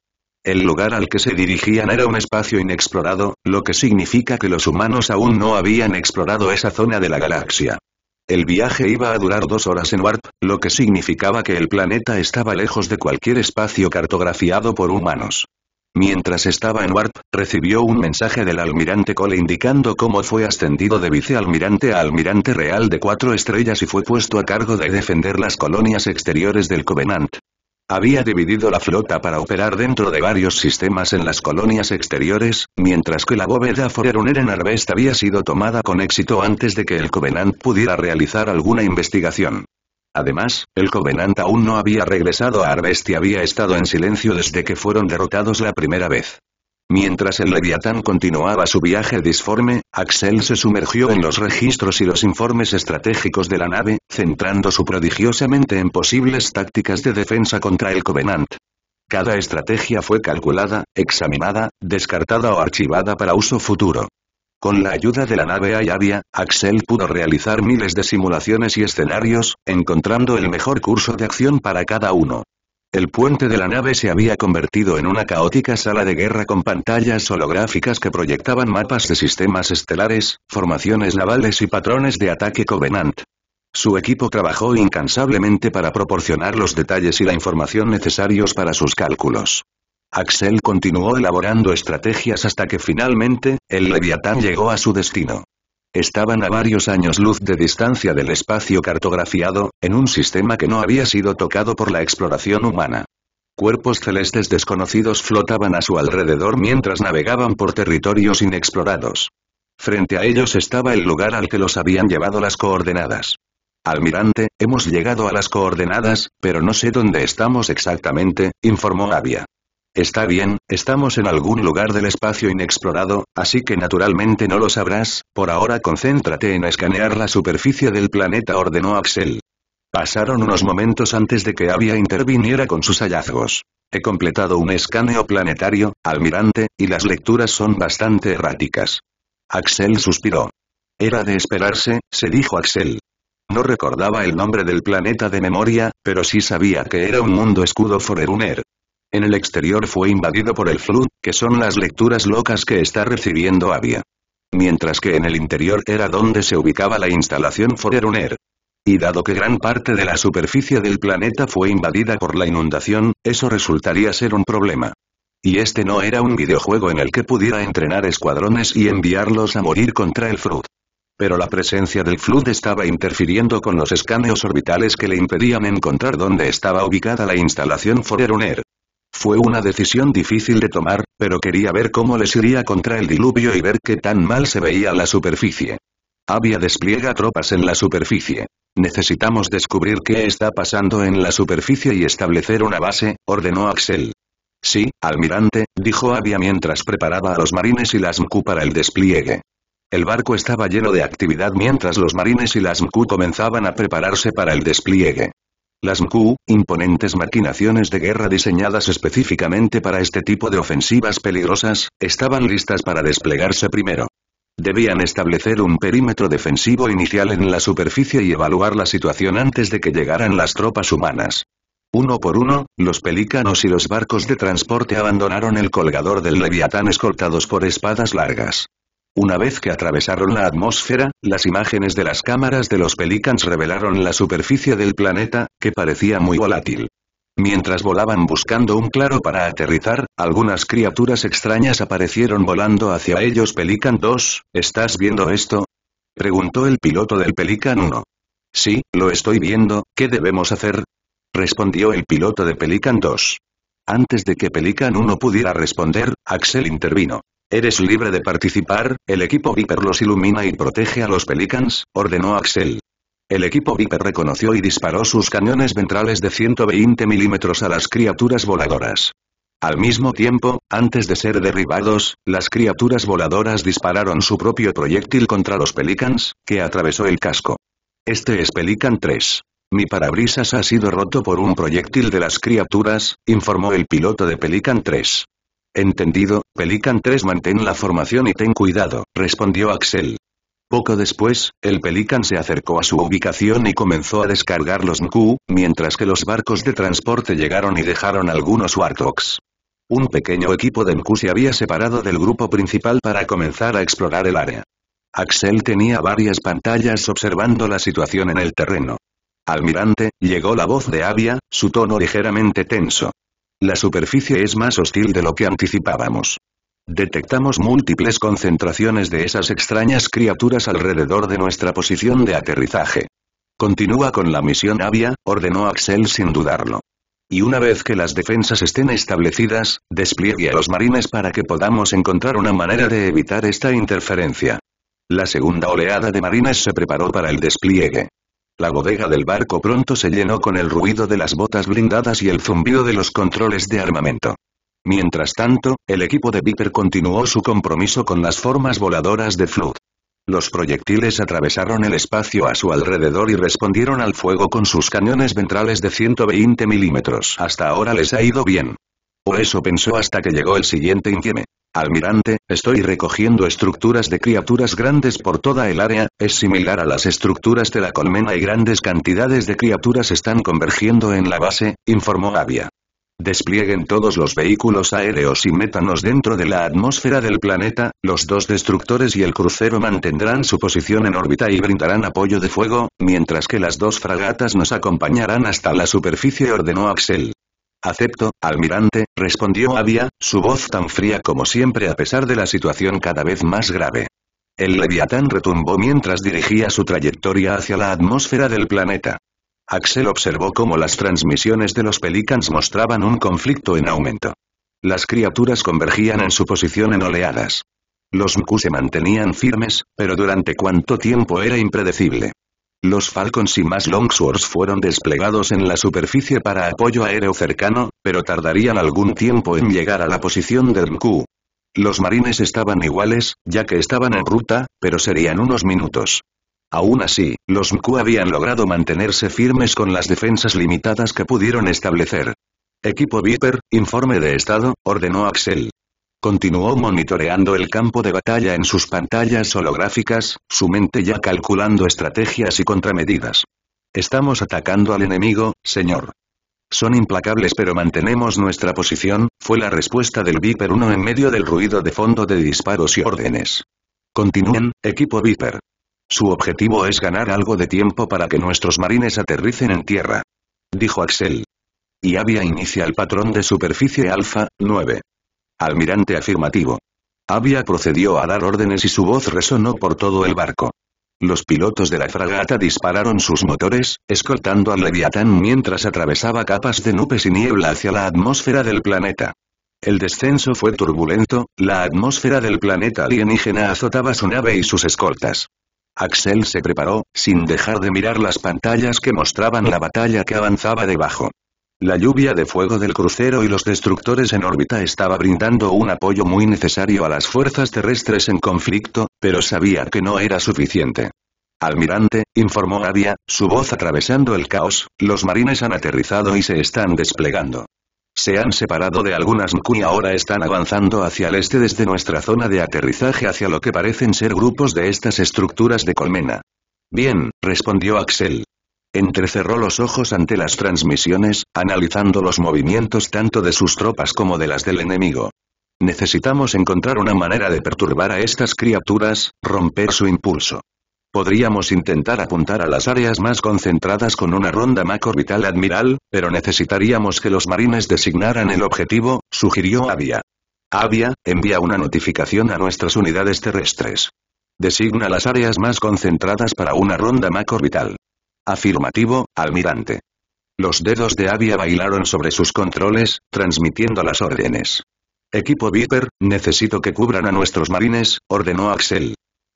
El lugar al que se dirigían era un espacio inexplorado, lo que significa que los humanos aún no habían explorado esa zona de la galaxia. El viaje iba a durar dos horas en Warp, lo que significaba que el planeta estaba lejos de cualquier espacio cartografiado por humanos. Mientras estaba en Warp, recibió un mensaje del almirante Cole indicando cómo fue ascendido de vicealmirante a almirante real de cuatro estrellas y fue puesto a cargo de defender las colonias exteriores del Covenant. Había dividido la flota para operar dentro de varios sistemas en las colonias exteriores, mientras que la bóveda Forerunner en Arvest había sido tomada con éxito antes de que el Covenant pudiera realizar alguna investigación. Además, el Covenant aún no había regresado a Arvest y había estado en silencio desde que fueron derrotados la primera vez. Mientras el Leviatán continuaba su viaje disforme, Axel se sumergió en los registros y los informes estratégicos de la nave, centrándose su prodigiosamente en posibles tácticas de defensa contra el Covenant. Cada estrategia fue calculada, examinada, descartada o archivada para uso futuro. Con la ayuda de la nave Ayavia, Axel pudo realizar miles de simulaciones y escenarios, encontrando el mejor curso de acción para cada uno. El puente de la nave se había convertido en una caótica sala de guerra con pantallas holográficas que proyectaban mapas de sistemas estelares, formaciones navales y patrones de ataque Covenant. Su equipo trabajó incansablemente para proporcionar los detalles y la información necesarios para sus cálculos. Axel continuó elaborando estrategias hasta que finalmente, el Leviatán llegó a su destino. Estaban a varios años luz de distancia del espacio cartografiado, en un sistema que no había sido tocado por la exploración humana. Cuerpos celestes desconocidos flotaban a su alrededor mientras navegaban por territorios inexplorados. Frente a ellos estaba el lugar al que los habían llevado las coordenadas. Almirante, hemos llegado a las coordenadas, pero no sé dónde estamos exactamente, informó Avia. Está bien, estamos en algún lugar del espacio inexplorado, así que naturalmente no lo sabrás, por ahora concéntrate en escanear la superficie del planeta ordenó Axel. Pasaron unos momentos antes de que Avia interviniera con sus hallazgos. He completado un escaneo planetario, almirante, y las lecturas son bastante erráticas. Axel suspiró. Era de esperarse, se dijo Axel. No recordaba el nombre del planeta de memoria, pero sí sabía que era un mundo escudo Foreruner. En el exterior fue invadido por el flu, que son las lecturas locas que está recibiendo Avia. Mientras que en el interior era donde se ubicaba la instalación Forerunner. Y dado que gran parte de la superficie del planeta fue invadida por la inundación, eso resultaría ser un problema. Y este no era un videojuego en el que pudiera entrenar escuadrones y enviarlos a morir contra el Flood. Pero la presencia del Flood estaba interfiriendo con los escaneos orbitales que le impedían encontrar dónde estaba ubicada la instalación Forerunner. Fue una decisión difícil de tomar, pero quería ver cómo les iría contra el diluvio y ver qué tan mal se veía la superficie. Avia despliega tropas en la superficie. Necesitamos descubrir qué está pasando en la superficie y establecer una base, ordenó Axel. Sí, almirante, dijo Avia mientras preparaba a los marines y las MQ para el despliegue. El barco estaba lleno de actividad mientras los marines y las MQ comenzaban a prepararse para el despliegue. Las MQ, imponentes maquinaciones de guerra diseñadas específicamente para este tipo de ofensivas peligrosas, estaban listas para desplegarse primero. Debían establecer un perímetro defensivo inicial en la superficie y evaluar la situación antes de que llegaran las tropas humanas. Uno por uno, los pelícanos y los barcos de transporte abandonaron el colgador del Leviatán escoltados por espadas largas. Una vez que atravesaron la atmósfera, las imágenes de las cámaras de los Pelicans revelaron la superficie del planeta, que parecía muy volátil. Mientras volaban buscando un claro para aterrizar, algunas criaturas extrañas aparecieron volando hacia ellos Pelican 2, ¿estás viendo esto? Preguntó el piloto del Pelican 1. Sí, lo estoy viendo, ¿qué debemos hacer? Respondió el piloto de Pelican 2. Antes de que Pelican 1 pudiera responder, Axel intervino. Eres libre de participar, el equipo Viper los ilumina y protege a los Pelicans, ordenó Axel. El equipo Viper reconoció y disparó sus cañones ventrales de 120 milímetros a las criaturas voladoras. Al mismo tiempo, antes de ser derribados, las criaturas voladoras dispararon su propio proyectil contra los Pelicans, que atravesó el casco. Este es Pelican 3. Mi parabrisas ha sido roto por un proyectil de las criaturas, informó el piloto de Pelican 3. Entendido, Pelican 3 mantén la formación y ten cuidado, respondió Axel. Poco después, el Pelican se acercó a su ubicación y comenzó a descargar los MQ, mientras que los barcos de transporte llegaron y dejaron algunos Warthogs. Un pequeño equipo de MQ se había separado del grupo principal para comenzar a explorar el área. Axel tenía varias pantallas observando la situación en el terreno. Almirante, llegó la voz de Avia, su tono ligeramente tenso. La superficie es más hostil de lo que anticipábamos. Detectamos múltiples concentraciones de esas extrañas criaturas alrededor de nuestra posición de aterrizaje. Continúa con la misión Avia, ordenó Axel sin dudarlo. Y una vez que las defensas estén establecidas, despliegue a los marines para que podamos encontrar una manera de evitar esta interferencia. La segunda oleada de marines se preparó para el despliegue. La bodega del barco pronto se llenó con el ruido de las botas blindadas y el zumbido de los controles de armamento. Mientras tanto, el equipo de Viper continuó su compromiso con las formas voladoras de Flood. Los proyectiles atravesaron el espacio a su alrededor y respondieron al fuego con sus cañones ventrales de 120 milímetros. Hasta ahora les ha ido bien. O eso pensó hasta que llegó el siguiente inquieme. Almirante, estoy recogiendo estructuras de criaturas grandes por toda el área, es similar a las estructuras de la colmena y grandes cantidades de criaturas están convergiendo en la base, informó Avia. Desplieguen todos los vehículos aéreos y métanos dentro de la atmósfera del planeta, los dos destructores y el crucero mantendrán su posición en órbita y brindarán apoyo de fuego, mientras que las dos fragatas nos acompañarán hasta la superficie ordenó Axel. Acepto, almirante, respondió Avia, su voz tan fría como siempre a pesar de la situación cada vez más grave. El leviatán retumbó mientras dirigía su trayectoria hacia la atmósfera del planeta. Axel observó cómo las transmisiones de los Pelicans mostraban un conflicto en aumento. Las criaturas convergían en su posición en oleadas. Los Mku se mantenían firmes, pero durante cuánto tiempo era impredecible. Los Falcons y más Longswords fueron desplegados en la superficie para apoyo aéreo cercano, pero tardarían algún tiempo en llegar a la posición del MQ. Los marines estaban iguales, ya que estaban en ruta, pero serían unos minutos. Aún así, los MQ habían logrado mantenerse firmes con las defensas limitadas que pudieron establecer. Equipo Viper, informe de estado, ordenó Axel. Continuó monitoreando el campo de batalla en sus pantallas holográficas, su mente ya calculando estrategias y contramedidas. Estamos atacando al enemigo, señor. Son implacables pero mantenemos nuestra posición, fue la respuesta del Viper 1 en medio del ruido de fondo de disparos y órdenes. Continúen, equipo Viper. Su objetivo es ganar algo de tiempo para que nuestros marines aterricen en tierra. Dijo Axel. Y había inicia el patrón de superficie alfa, 9. Almirante afirmativo. Avia procedió a dar órdenes y su voz resonó por todo el barco. Los pilotos de la fragata dispararon sus motores, escoltando al Leviatán mientras atravesaba capas de nubes y niebla hacia la atmósfera del planeta. El descenso fue turbulento, la atmósfera del planeta alienígena azotaba su nave y sus escoltas. Axel se preparó, sin dejar de mirar las pantallas que mostraban la batalla que avanzaba debajo. La lluvia de fuego del crucero y los destructores en órbita estaba brindando un apoyo muy necesario a las fuerzas terrestres en conflicto, pero sabía que no era suficiente. Almirante, informó Avia, su voz atravesando el caos, los marines han aterrizado y se están desplegando. Se han separado de algunas Nku y ahora están avanzando hacia el este desde nuestra zona de aterrizaje hacia lo que parecen ser grupos de estas estructuras de colmena. Bien, respondió Axel. Entrecerró los ojos ante las transmisiones, analizando los movimientos tanto de sus tropas como de las del enemigo. Necesitamos encontrar una manera de perturbar a estas criaturas, romper su impulso. Podríamos intentar apuntar a las áreas más concentradas con una ronda macorbital admiral, pero necesitaríamos que los marines designaran el objetivo, sugirió Avia. Avia, envía una notificación a nuestras unidades terrestres. Designa las áreas más concentradas para una ronda macorbital. Afirmativo, almirante. Los dedos de Avia bailaron sobre sus controles, transmitiendo las órdenes. Equipo Viper, necesito que cubran a nuestros marines, ordenó Axel.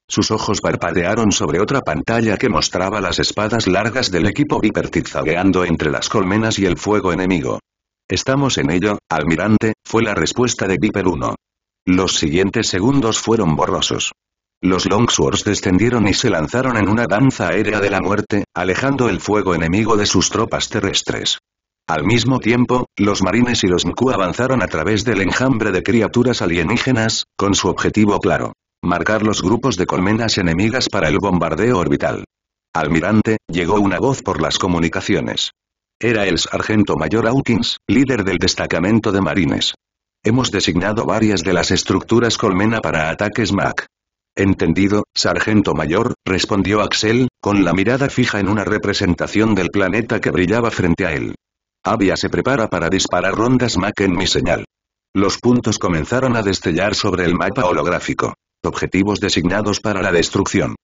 Sus ojos parpadearon sobre otra pantalla que mostraba las espadas largas del equipo Viper tizagueando entre las colmenas y el fuego enemigo. Estamos en ello, almirante, fue la respuesta de Viper 1. Los siguientes segundos fueron borrosos. Los Longswords descendieron y se lanzaron en una danza aérea de la muerte, alejando el fuego enemigo de sus tropas terrestres. Al mismo tiempo, los marines y los Mku avanzaron a través del enjambre de criaturas alienígenas, con su objetivo claro. Marcar los grupos de colmenas enemigas para el bombardeo orbital. Almirante, llegó una voz por las comunicaciones. Era el sargento mayor Hawkins, líder del destacamento de marines. Hemos designado varias de las estructuras colmena para ataques MAC. Entendido, sargento mayor, respondió Axel, con la mirada fija en una representación del planeta que brillaba frente a él. Avia se prepara para disparar rondas Mac en mi señal. Los puntos comenzaron a destellar sobre el mapa holográfico. Objetivos designados para la destrucción.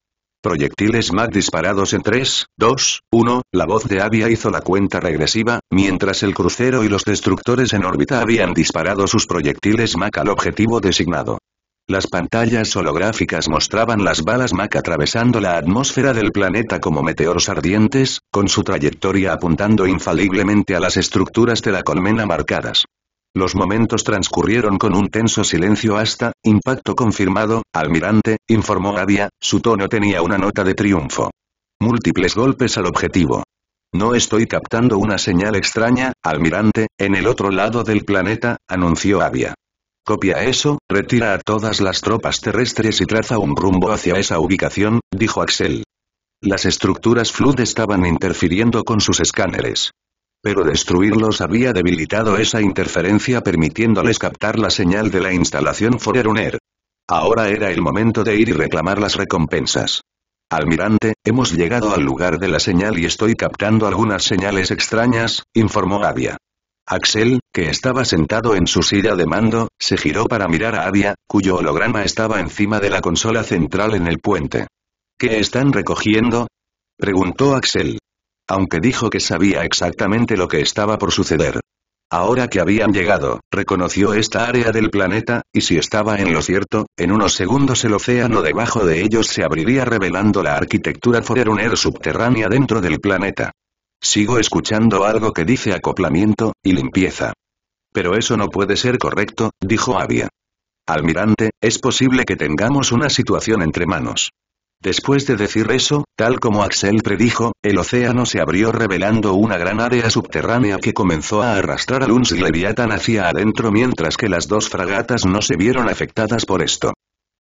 Proyectiles Mac disparados en 3, 2, 1, la voz de Avia hizo la cuenta regresiva, mientras el crucero y los destructores en órbita habían disparado sus proyectiles Mac al objetivo designado. Las pantallas holográficas mostraban las balas MAC atravesando la atmósfera del planeta como meteoros ardientes, con su trayectoria apuntando infaliblemente a las estructuras de la colmena marcadas. Los momentos transcurrieron con un tenso silencio hasta, impacto confirmado, almirante, informó Avia, su tono tenía una nota de triunfo. Múltiples golpes al objetivo. No estoy captando una señal extraña, almirante, en el otro lado del planeta, anunció Avia. Copia eso, retira a todas las tropas terrestres y traza un rumbo hacia esa ubicación, dijo Axel. Las estructuras Flood estaban interfiriendo con sus escáneres. Pero destruirlos había debilitado esa interferencia permitiéndoles captar la señal de la instalación Forerunner. Ahora era el momento de ir y reclamar las recompensas. Almirante, hemos llegado al lugar de la señal y estoy captando algunas señales extrañas, informó Avia. Axel, que estaba sentado en su silla de mando, se giró para mirar a Avia, cuyo holograma estaba encima de la consola central en el puente. ¿Qué están recogiendo? preguntó Axel. Aunque dijo que sabía exactamente lo que estaba por suceder. Ahora que habían llegado, reconoció esta área del planeta, y si estaba en lo cierto, en unos segundos el océano debajo de ellos se abriría revelando la arquitectura Foreruner subterránea dentro del planeta. Sigo escuchando algo que dice acoplamiento, y limpieza. Pero eso no puede ser correcto, dijo Avia. Almirante, es posible que tengamos una situación entre manos. Después de decir eso, tal como Axel predijo, el océano se abrió revelando una gran área subterránea que comenzó a arrastrar a Luns Leviathan hacia adentro mientras que las dos fragatas no se vieron afectadas por esto.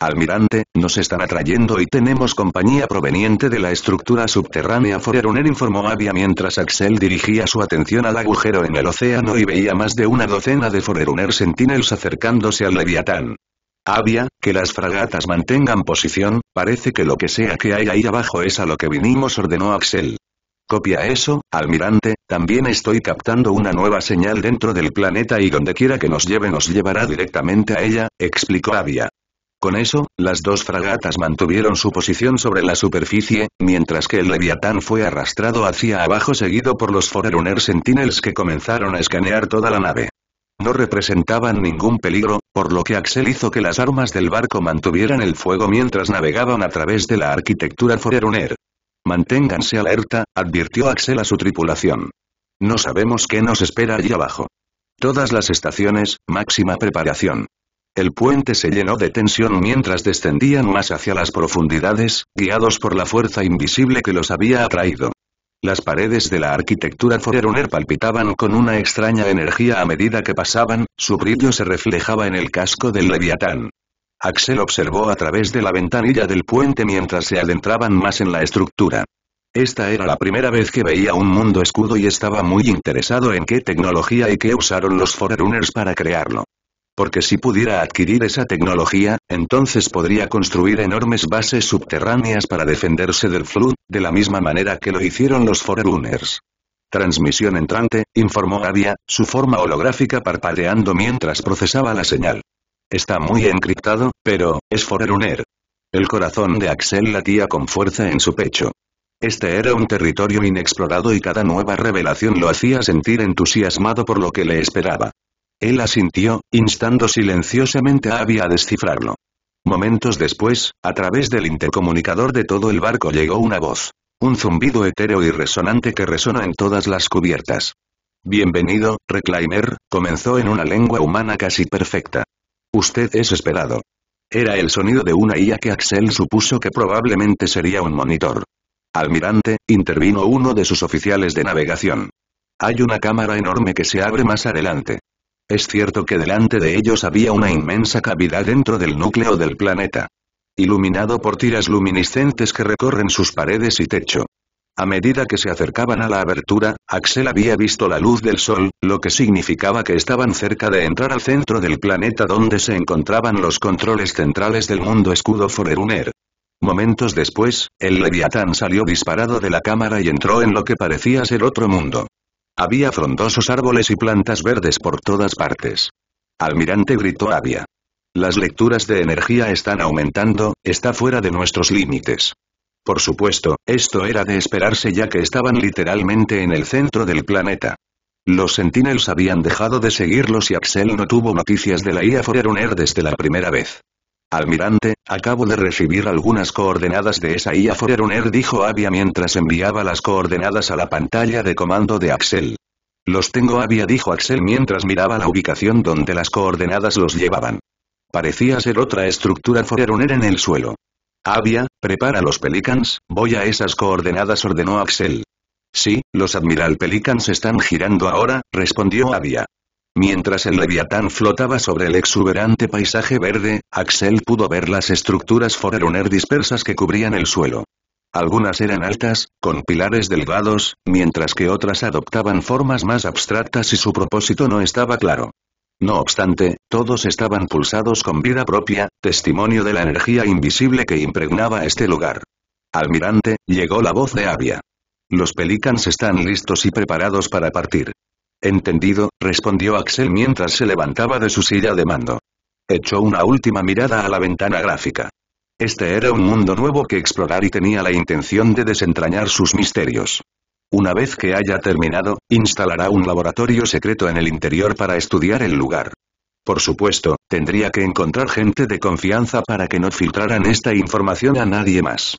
Almirante, nos están atrayendo y tenemos compañía proveniente de la estructura subterránea Forerunner informó Avia mientras Axel dirigía su atención al agujero en el océano y veía más de una docena de Forerunner Sentinels acercándose al Leviatán. Avia, que las fragatas mantengan posición, parece que lo que sea que hay ahí abajo es a lo que vinimos ordenó Axel. Copia eso, almirante, también estoy captando una nueva señal dentro del planeta y donde quiera que nos lleve nos llevará directamente a ella, explicó Avia. Con eso, las dos fragatas mantuvieron su posición sobre la superficie, mientras que el Leviatán fue arrastrado hacia abajo seguido por los Forerunner Sentinels que comenzaron a escanear toda la nave. No representaban ningún peligro, por lo que Axel hizo que las armas del barco mantuvieran el fuego mientras navegaban a través de la arquitectura Foreruner. Manténganse alerta, advirtió Axel a su tripulación. No sabemos qué nos espera allí abajo. Todas las estaciones, máxima preparación. El puente se llenó de tensión mientras descendían más hacia las profundidades, guiados por la fuerza invisible que los había atraído. Las paredes de la arquitectura Forerunner palpitaban con una extraña energía a medida que pasaban, su brillo se reflejaba en el casco del Leviatán. Axel observó a través de la ventanilla del puente mientras se adentraban más en la estructura. Esta era la primera vez que veía un mundo escudo y estaba muy interesado en qué tecnología y qué usaron los Forerunners para crearlo porque si pudiera adquirir esa tecnología, entonces podría construir enormes bases subterráneas para defenderse del Flood, de la misma manera que lo hicieron los Forerunners. Transmisión entrante, informó Avia, su forma holográfica parpadeando mientras procesaba la señal. Está muy encriptado, pero, es Forerunner. El corazón de Axel latía con fuerza en su pecho. Este era un territorio inexplorado y cada nueva revelación lo hacía sentir entusiasmado por lo que le esperaba. Él asintió, instando silenciosamente a Avia a descifrarlo. Momentos después, a través del intercomunicador de todo el barco llegó una voz. Un zumbido etéreo y resonante que resonó en todas las cubiertas. Bienvenido, recliner, comenzó en una lengua humana casi perfecta. Usted es esperado. Era el sonido de una IA que Axel supuso que probablemente sería un monitor. Almirante, intervino uno de sus oficiales de navegación. Hay una cámara enorme que se abre más adelante. Es cierto que delante de ellos había una inmensa cavidad dentro del núcleo del planeta. Iluminado por tiras luminiscentes que recorren sus paredes y techo. A medida que se acercaban a la abertura, Axel había visto la luz del sol, lo que significaba que estaban cerca de entrar al centro del planeta donde se encontraban los controles centrales del mundo escudo Foreruner. Momentos después, el leviatán salió disparado de la cámara y entró en lo que parecía ser otro mundo. Había frondosos árboles y plantas verdes por todas partes. Almirante gritó Avia. Las lecturas de energía están aumentando, está fuera de nuestros límites. Por supuesto, esto era de esperarse ya que estaban literalmente en el centro del planeta. Los Sentinels habían dejado de seguirlos y Axel no tuvo noticias de la IA Forerunner desde la primera vez. Almirante, acabo de recibir algunas coordenadas de esa IA Forerunner» dijo Avia mientras enviaba las coordenadas a la pantalla de comando de Axel. Los tengo Avia dijo Axel mientras miraba la ubicación donde las coordenadas los llevaban. Parecía ser otra estructura Forerunner en el suelo. Avia, prepara los Pelicans, voy a esas coordenadas ordenó Axel. Sí, los Admiral Pelicans están girando ahora, respondió Avia. Mientras el leviatán flotaba sobre el exuberante paisaje verde, Axel pudo ver las estructuras foreruner dispersas que cubrían el suelo. Algunas eran altas, con pilares delgados, mientras que otras adoptaban formas más abstractas y su propósito no estaba claro. No obstante, todos estaban pulsados con vida propia, testimonio de la energía invisible que impregnaba este lugar. Almirante, llegó la voz de Avia. Los pelicans están listos y preparados para partir. Entendido, respondió Axel mientras se levantaba de su silla de mando. Echó una última mirada a la ventana gráfica. Este era un mundo nuevo que explorar y tenía la intención de desentrañar sus misterios. Una vez que haya terminado, instalará un laboratorio secreto en el interior para estudiar el lugar. Por supuesto, tendría que encontrar gente de confianza para que no filtraran esta información a nadie más.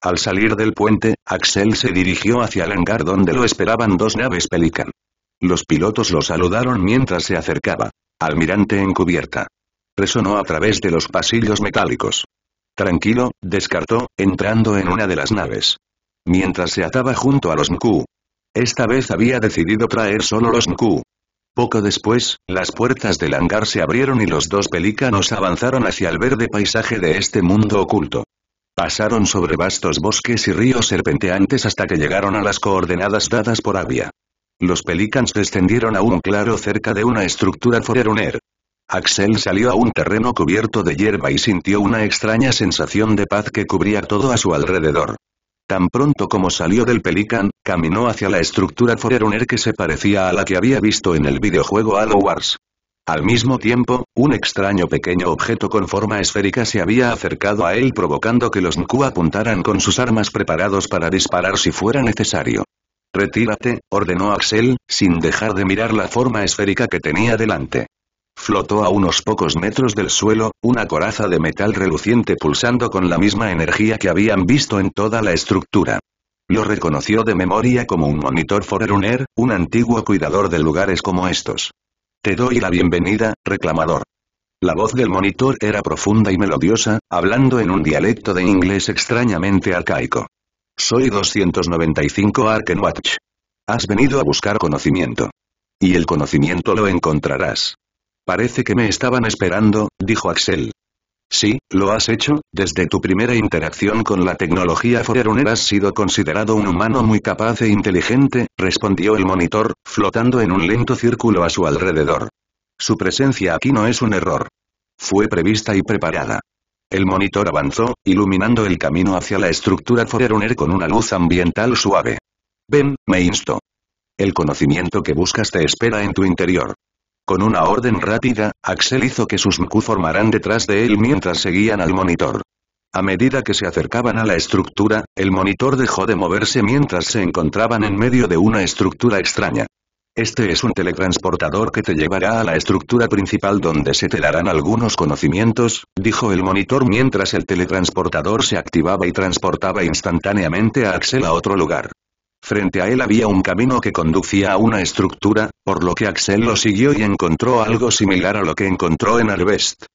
Al salir del puente, Axel se dirigió hacia el hangar donde lo esperaban dos naves Pelican. Los pilotos lo saludaron mientras se acercaba. Almirante en cubierta. Resonó a través de los pasillos metálicos. Tranquilo, descartó, entrando en una de las naves. Mientras se ataba junto a los Nku, Esta vez había decidido traer solo los Nku. Poco después, las puertas del hangar se abrieron y los dos pelícanos avanzaron hacia el verde paisaje de este mundo oculto. Pasaron sobre vastos bosques y ríos serpenteantes hasta que llegaron a las coordenadas dadas por Avia. Los Pelicans descendieron a un claro cerca de una estructura Forerunner. Axel salió a un terreno cubierto de hierba y sintió una extraña sensación de paz que cubría todo a su alrededor. Tan pronto como salió del Pelican, caminó hacia la estructura Forerunner que se parecía a la que había visto en el videojuego Halo Wars. Al mismo tiempo, un extraño pequeño objeto con forma esférica se había acercado a él provocando que los Nku apuntaran con sus armas preparados para disparar si fuera necesario. Retírate, ordenó Axel, sin dejar de mirar la forma esférica que tenía delante. Flotó a unos pocos metros del suelo, una coraza de metal reluciente pulsando con la misma energía que habían visto en toda la estructura. Lo reconoció de memoria como un monitor Forerunner, un antiguo cuidador de lugares como estos. Te doy la bienvenida, reclamador. La voz del monitor era profunda y melodiosa, hablando en un dialecto de inglés extrañamente arcaico. Soy 295 Arkenwatch. Has venido a buscar conocimiento. Y el conocimiento lo encontrarás. Parece que me estaban esperando, dijo Axel. Sí, lo has hecho, desde tu primera interacción con la tecnología Forerunner has sido considerado un humano muy capaz e inteligente, respondió el monitor, flotando en un lento círculo a su alrededor. Su presencia aquí no es un error. Fue prevista y preparada. El monitor avanzó, iluminando el camino hacia la estructura Forerunner con una luz ambiental suave. Ven, me insto. El conocimiento que buscas te espera en tu interior. Con una orden rápida, Axel hizo que sus MQ formaran detrás de él mientras seguían al monitor. A medida que se acercaban a la estructura, el monitor dejó de moverse mientras se encontraban en medio de una estructura extraña. Este es un teletransportador que te llevará a la estructura principal donde se te darán algunos conocimientos, dijo el monitor mientras el teletransportador se activaba y transportaba instantáneamente a Axel a otro lugar. Frente a él había un camino que conducía a una estructura, por lo que Axel lo siguió y encontró algo similar a lo que encontró en Arvest.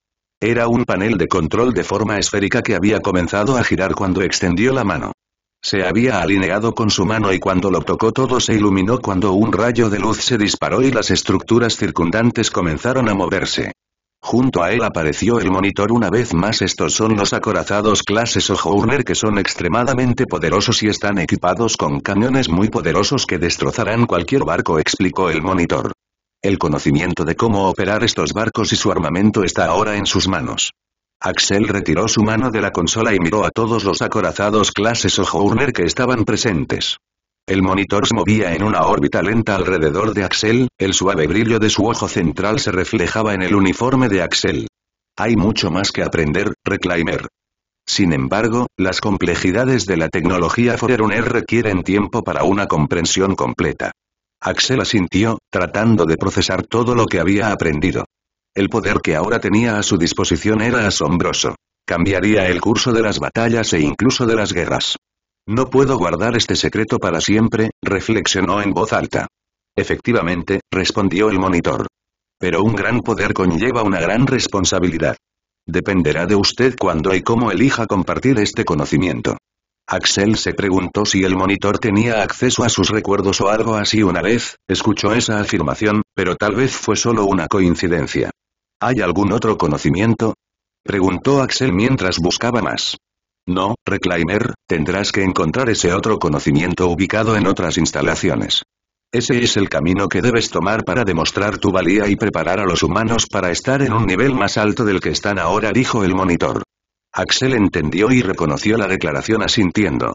Era un panel de control de forma esférica que había comenzado a girar cuando extendió la mano. Se había alineado con su mano y cuando lo tocó todo se iluminó cuando un rayo de luz se disparó y las estructuras circundantes comenzaron a moverse. Junto a él apareció el monitor una vez más estos son los acorazados Clases Sojourner que son extremadamente poderosos y están equipados con cañones muy poderosos que destrozarán cualquier barco explicó el monitor. El conocimiento de cómo operar estos barcos y su armamento está ahora en sus manos. Axel retiró su mano de la consola y miró a todos los acorazados o Sojourner que estaban presentes. El monitor se movía en una órbita lenta alrededor de Axel, el suave brillo de su ojo central se reflejaba en el uniforme de Axel. Hay mucho más que aprender, Reclaimer. Sin embargo, las complejidades de la tecnología Forerunner requieren tiempo para una comprensión completa. Axel asintió, tratando de procesar todo lo que había aprendido. El poder que ahora tenía a su disposición era asombroso. Cambiaría el curso de las batallas e incluso de las guerras. No puedo guardar este secreto para siempre, reflexionó en voz alta. Efectivamente, respondió el monitor. Pero un gran poder conlleva una gran responsabilidad. Dependerá de usted cuándo y cómo elija compartir este conocimiento. Axel se preguntó si el monitor tenía acceso a sus recuerdos o algo así una vez, escuchó esa afirmación, pero tal vez fue solo una coincidencia. ¿Hay algún otro conocimiento? Preguntó Axel mientras buscaba más. No, Reclaimer, tendrás que encontrar ese otro conocimiento ubicado en otras instalaciones. Ese es el camino que debes tomar para demostrar tu valía y preparar a los humanos para estar en un nivel más alto del que están ahora, dijo el monitor. Axel entendió y reconoció la declaración asintiendo.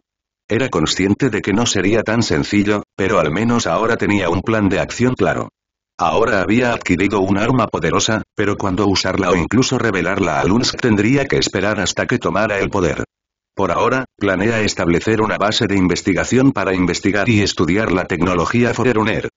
Era consciente de que no sería tan sencillo, pero al menos ahora tenía un plan de acción claro. Ahora había adquirido un arma poderosa, pero cuando usarla o incluso revelarla a Lunsk tendría que esperar hasta que tomara el poder. Por ahora, planea establecer una base de investigación para investigar y estudiar la tecnología Forerunner.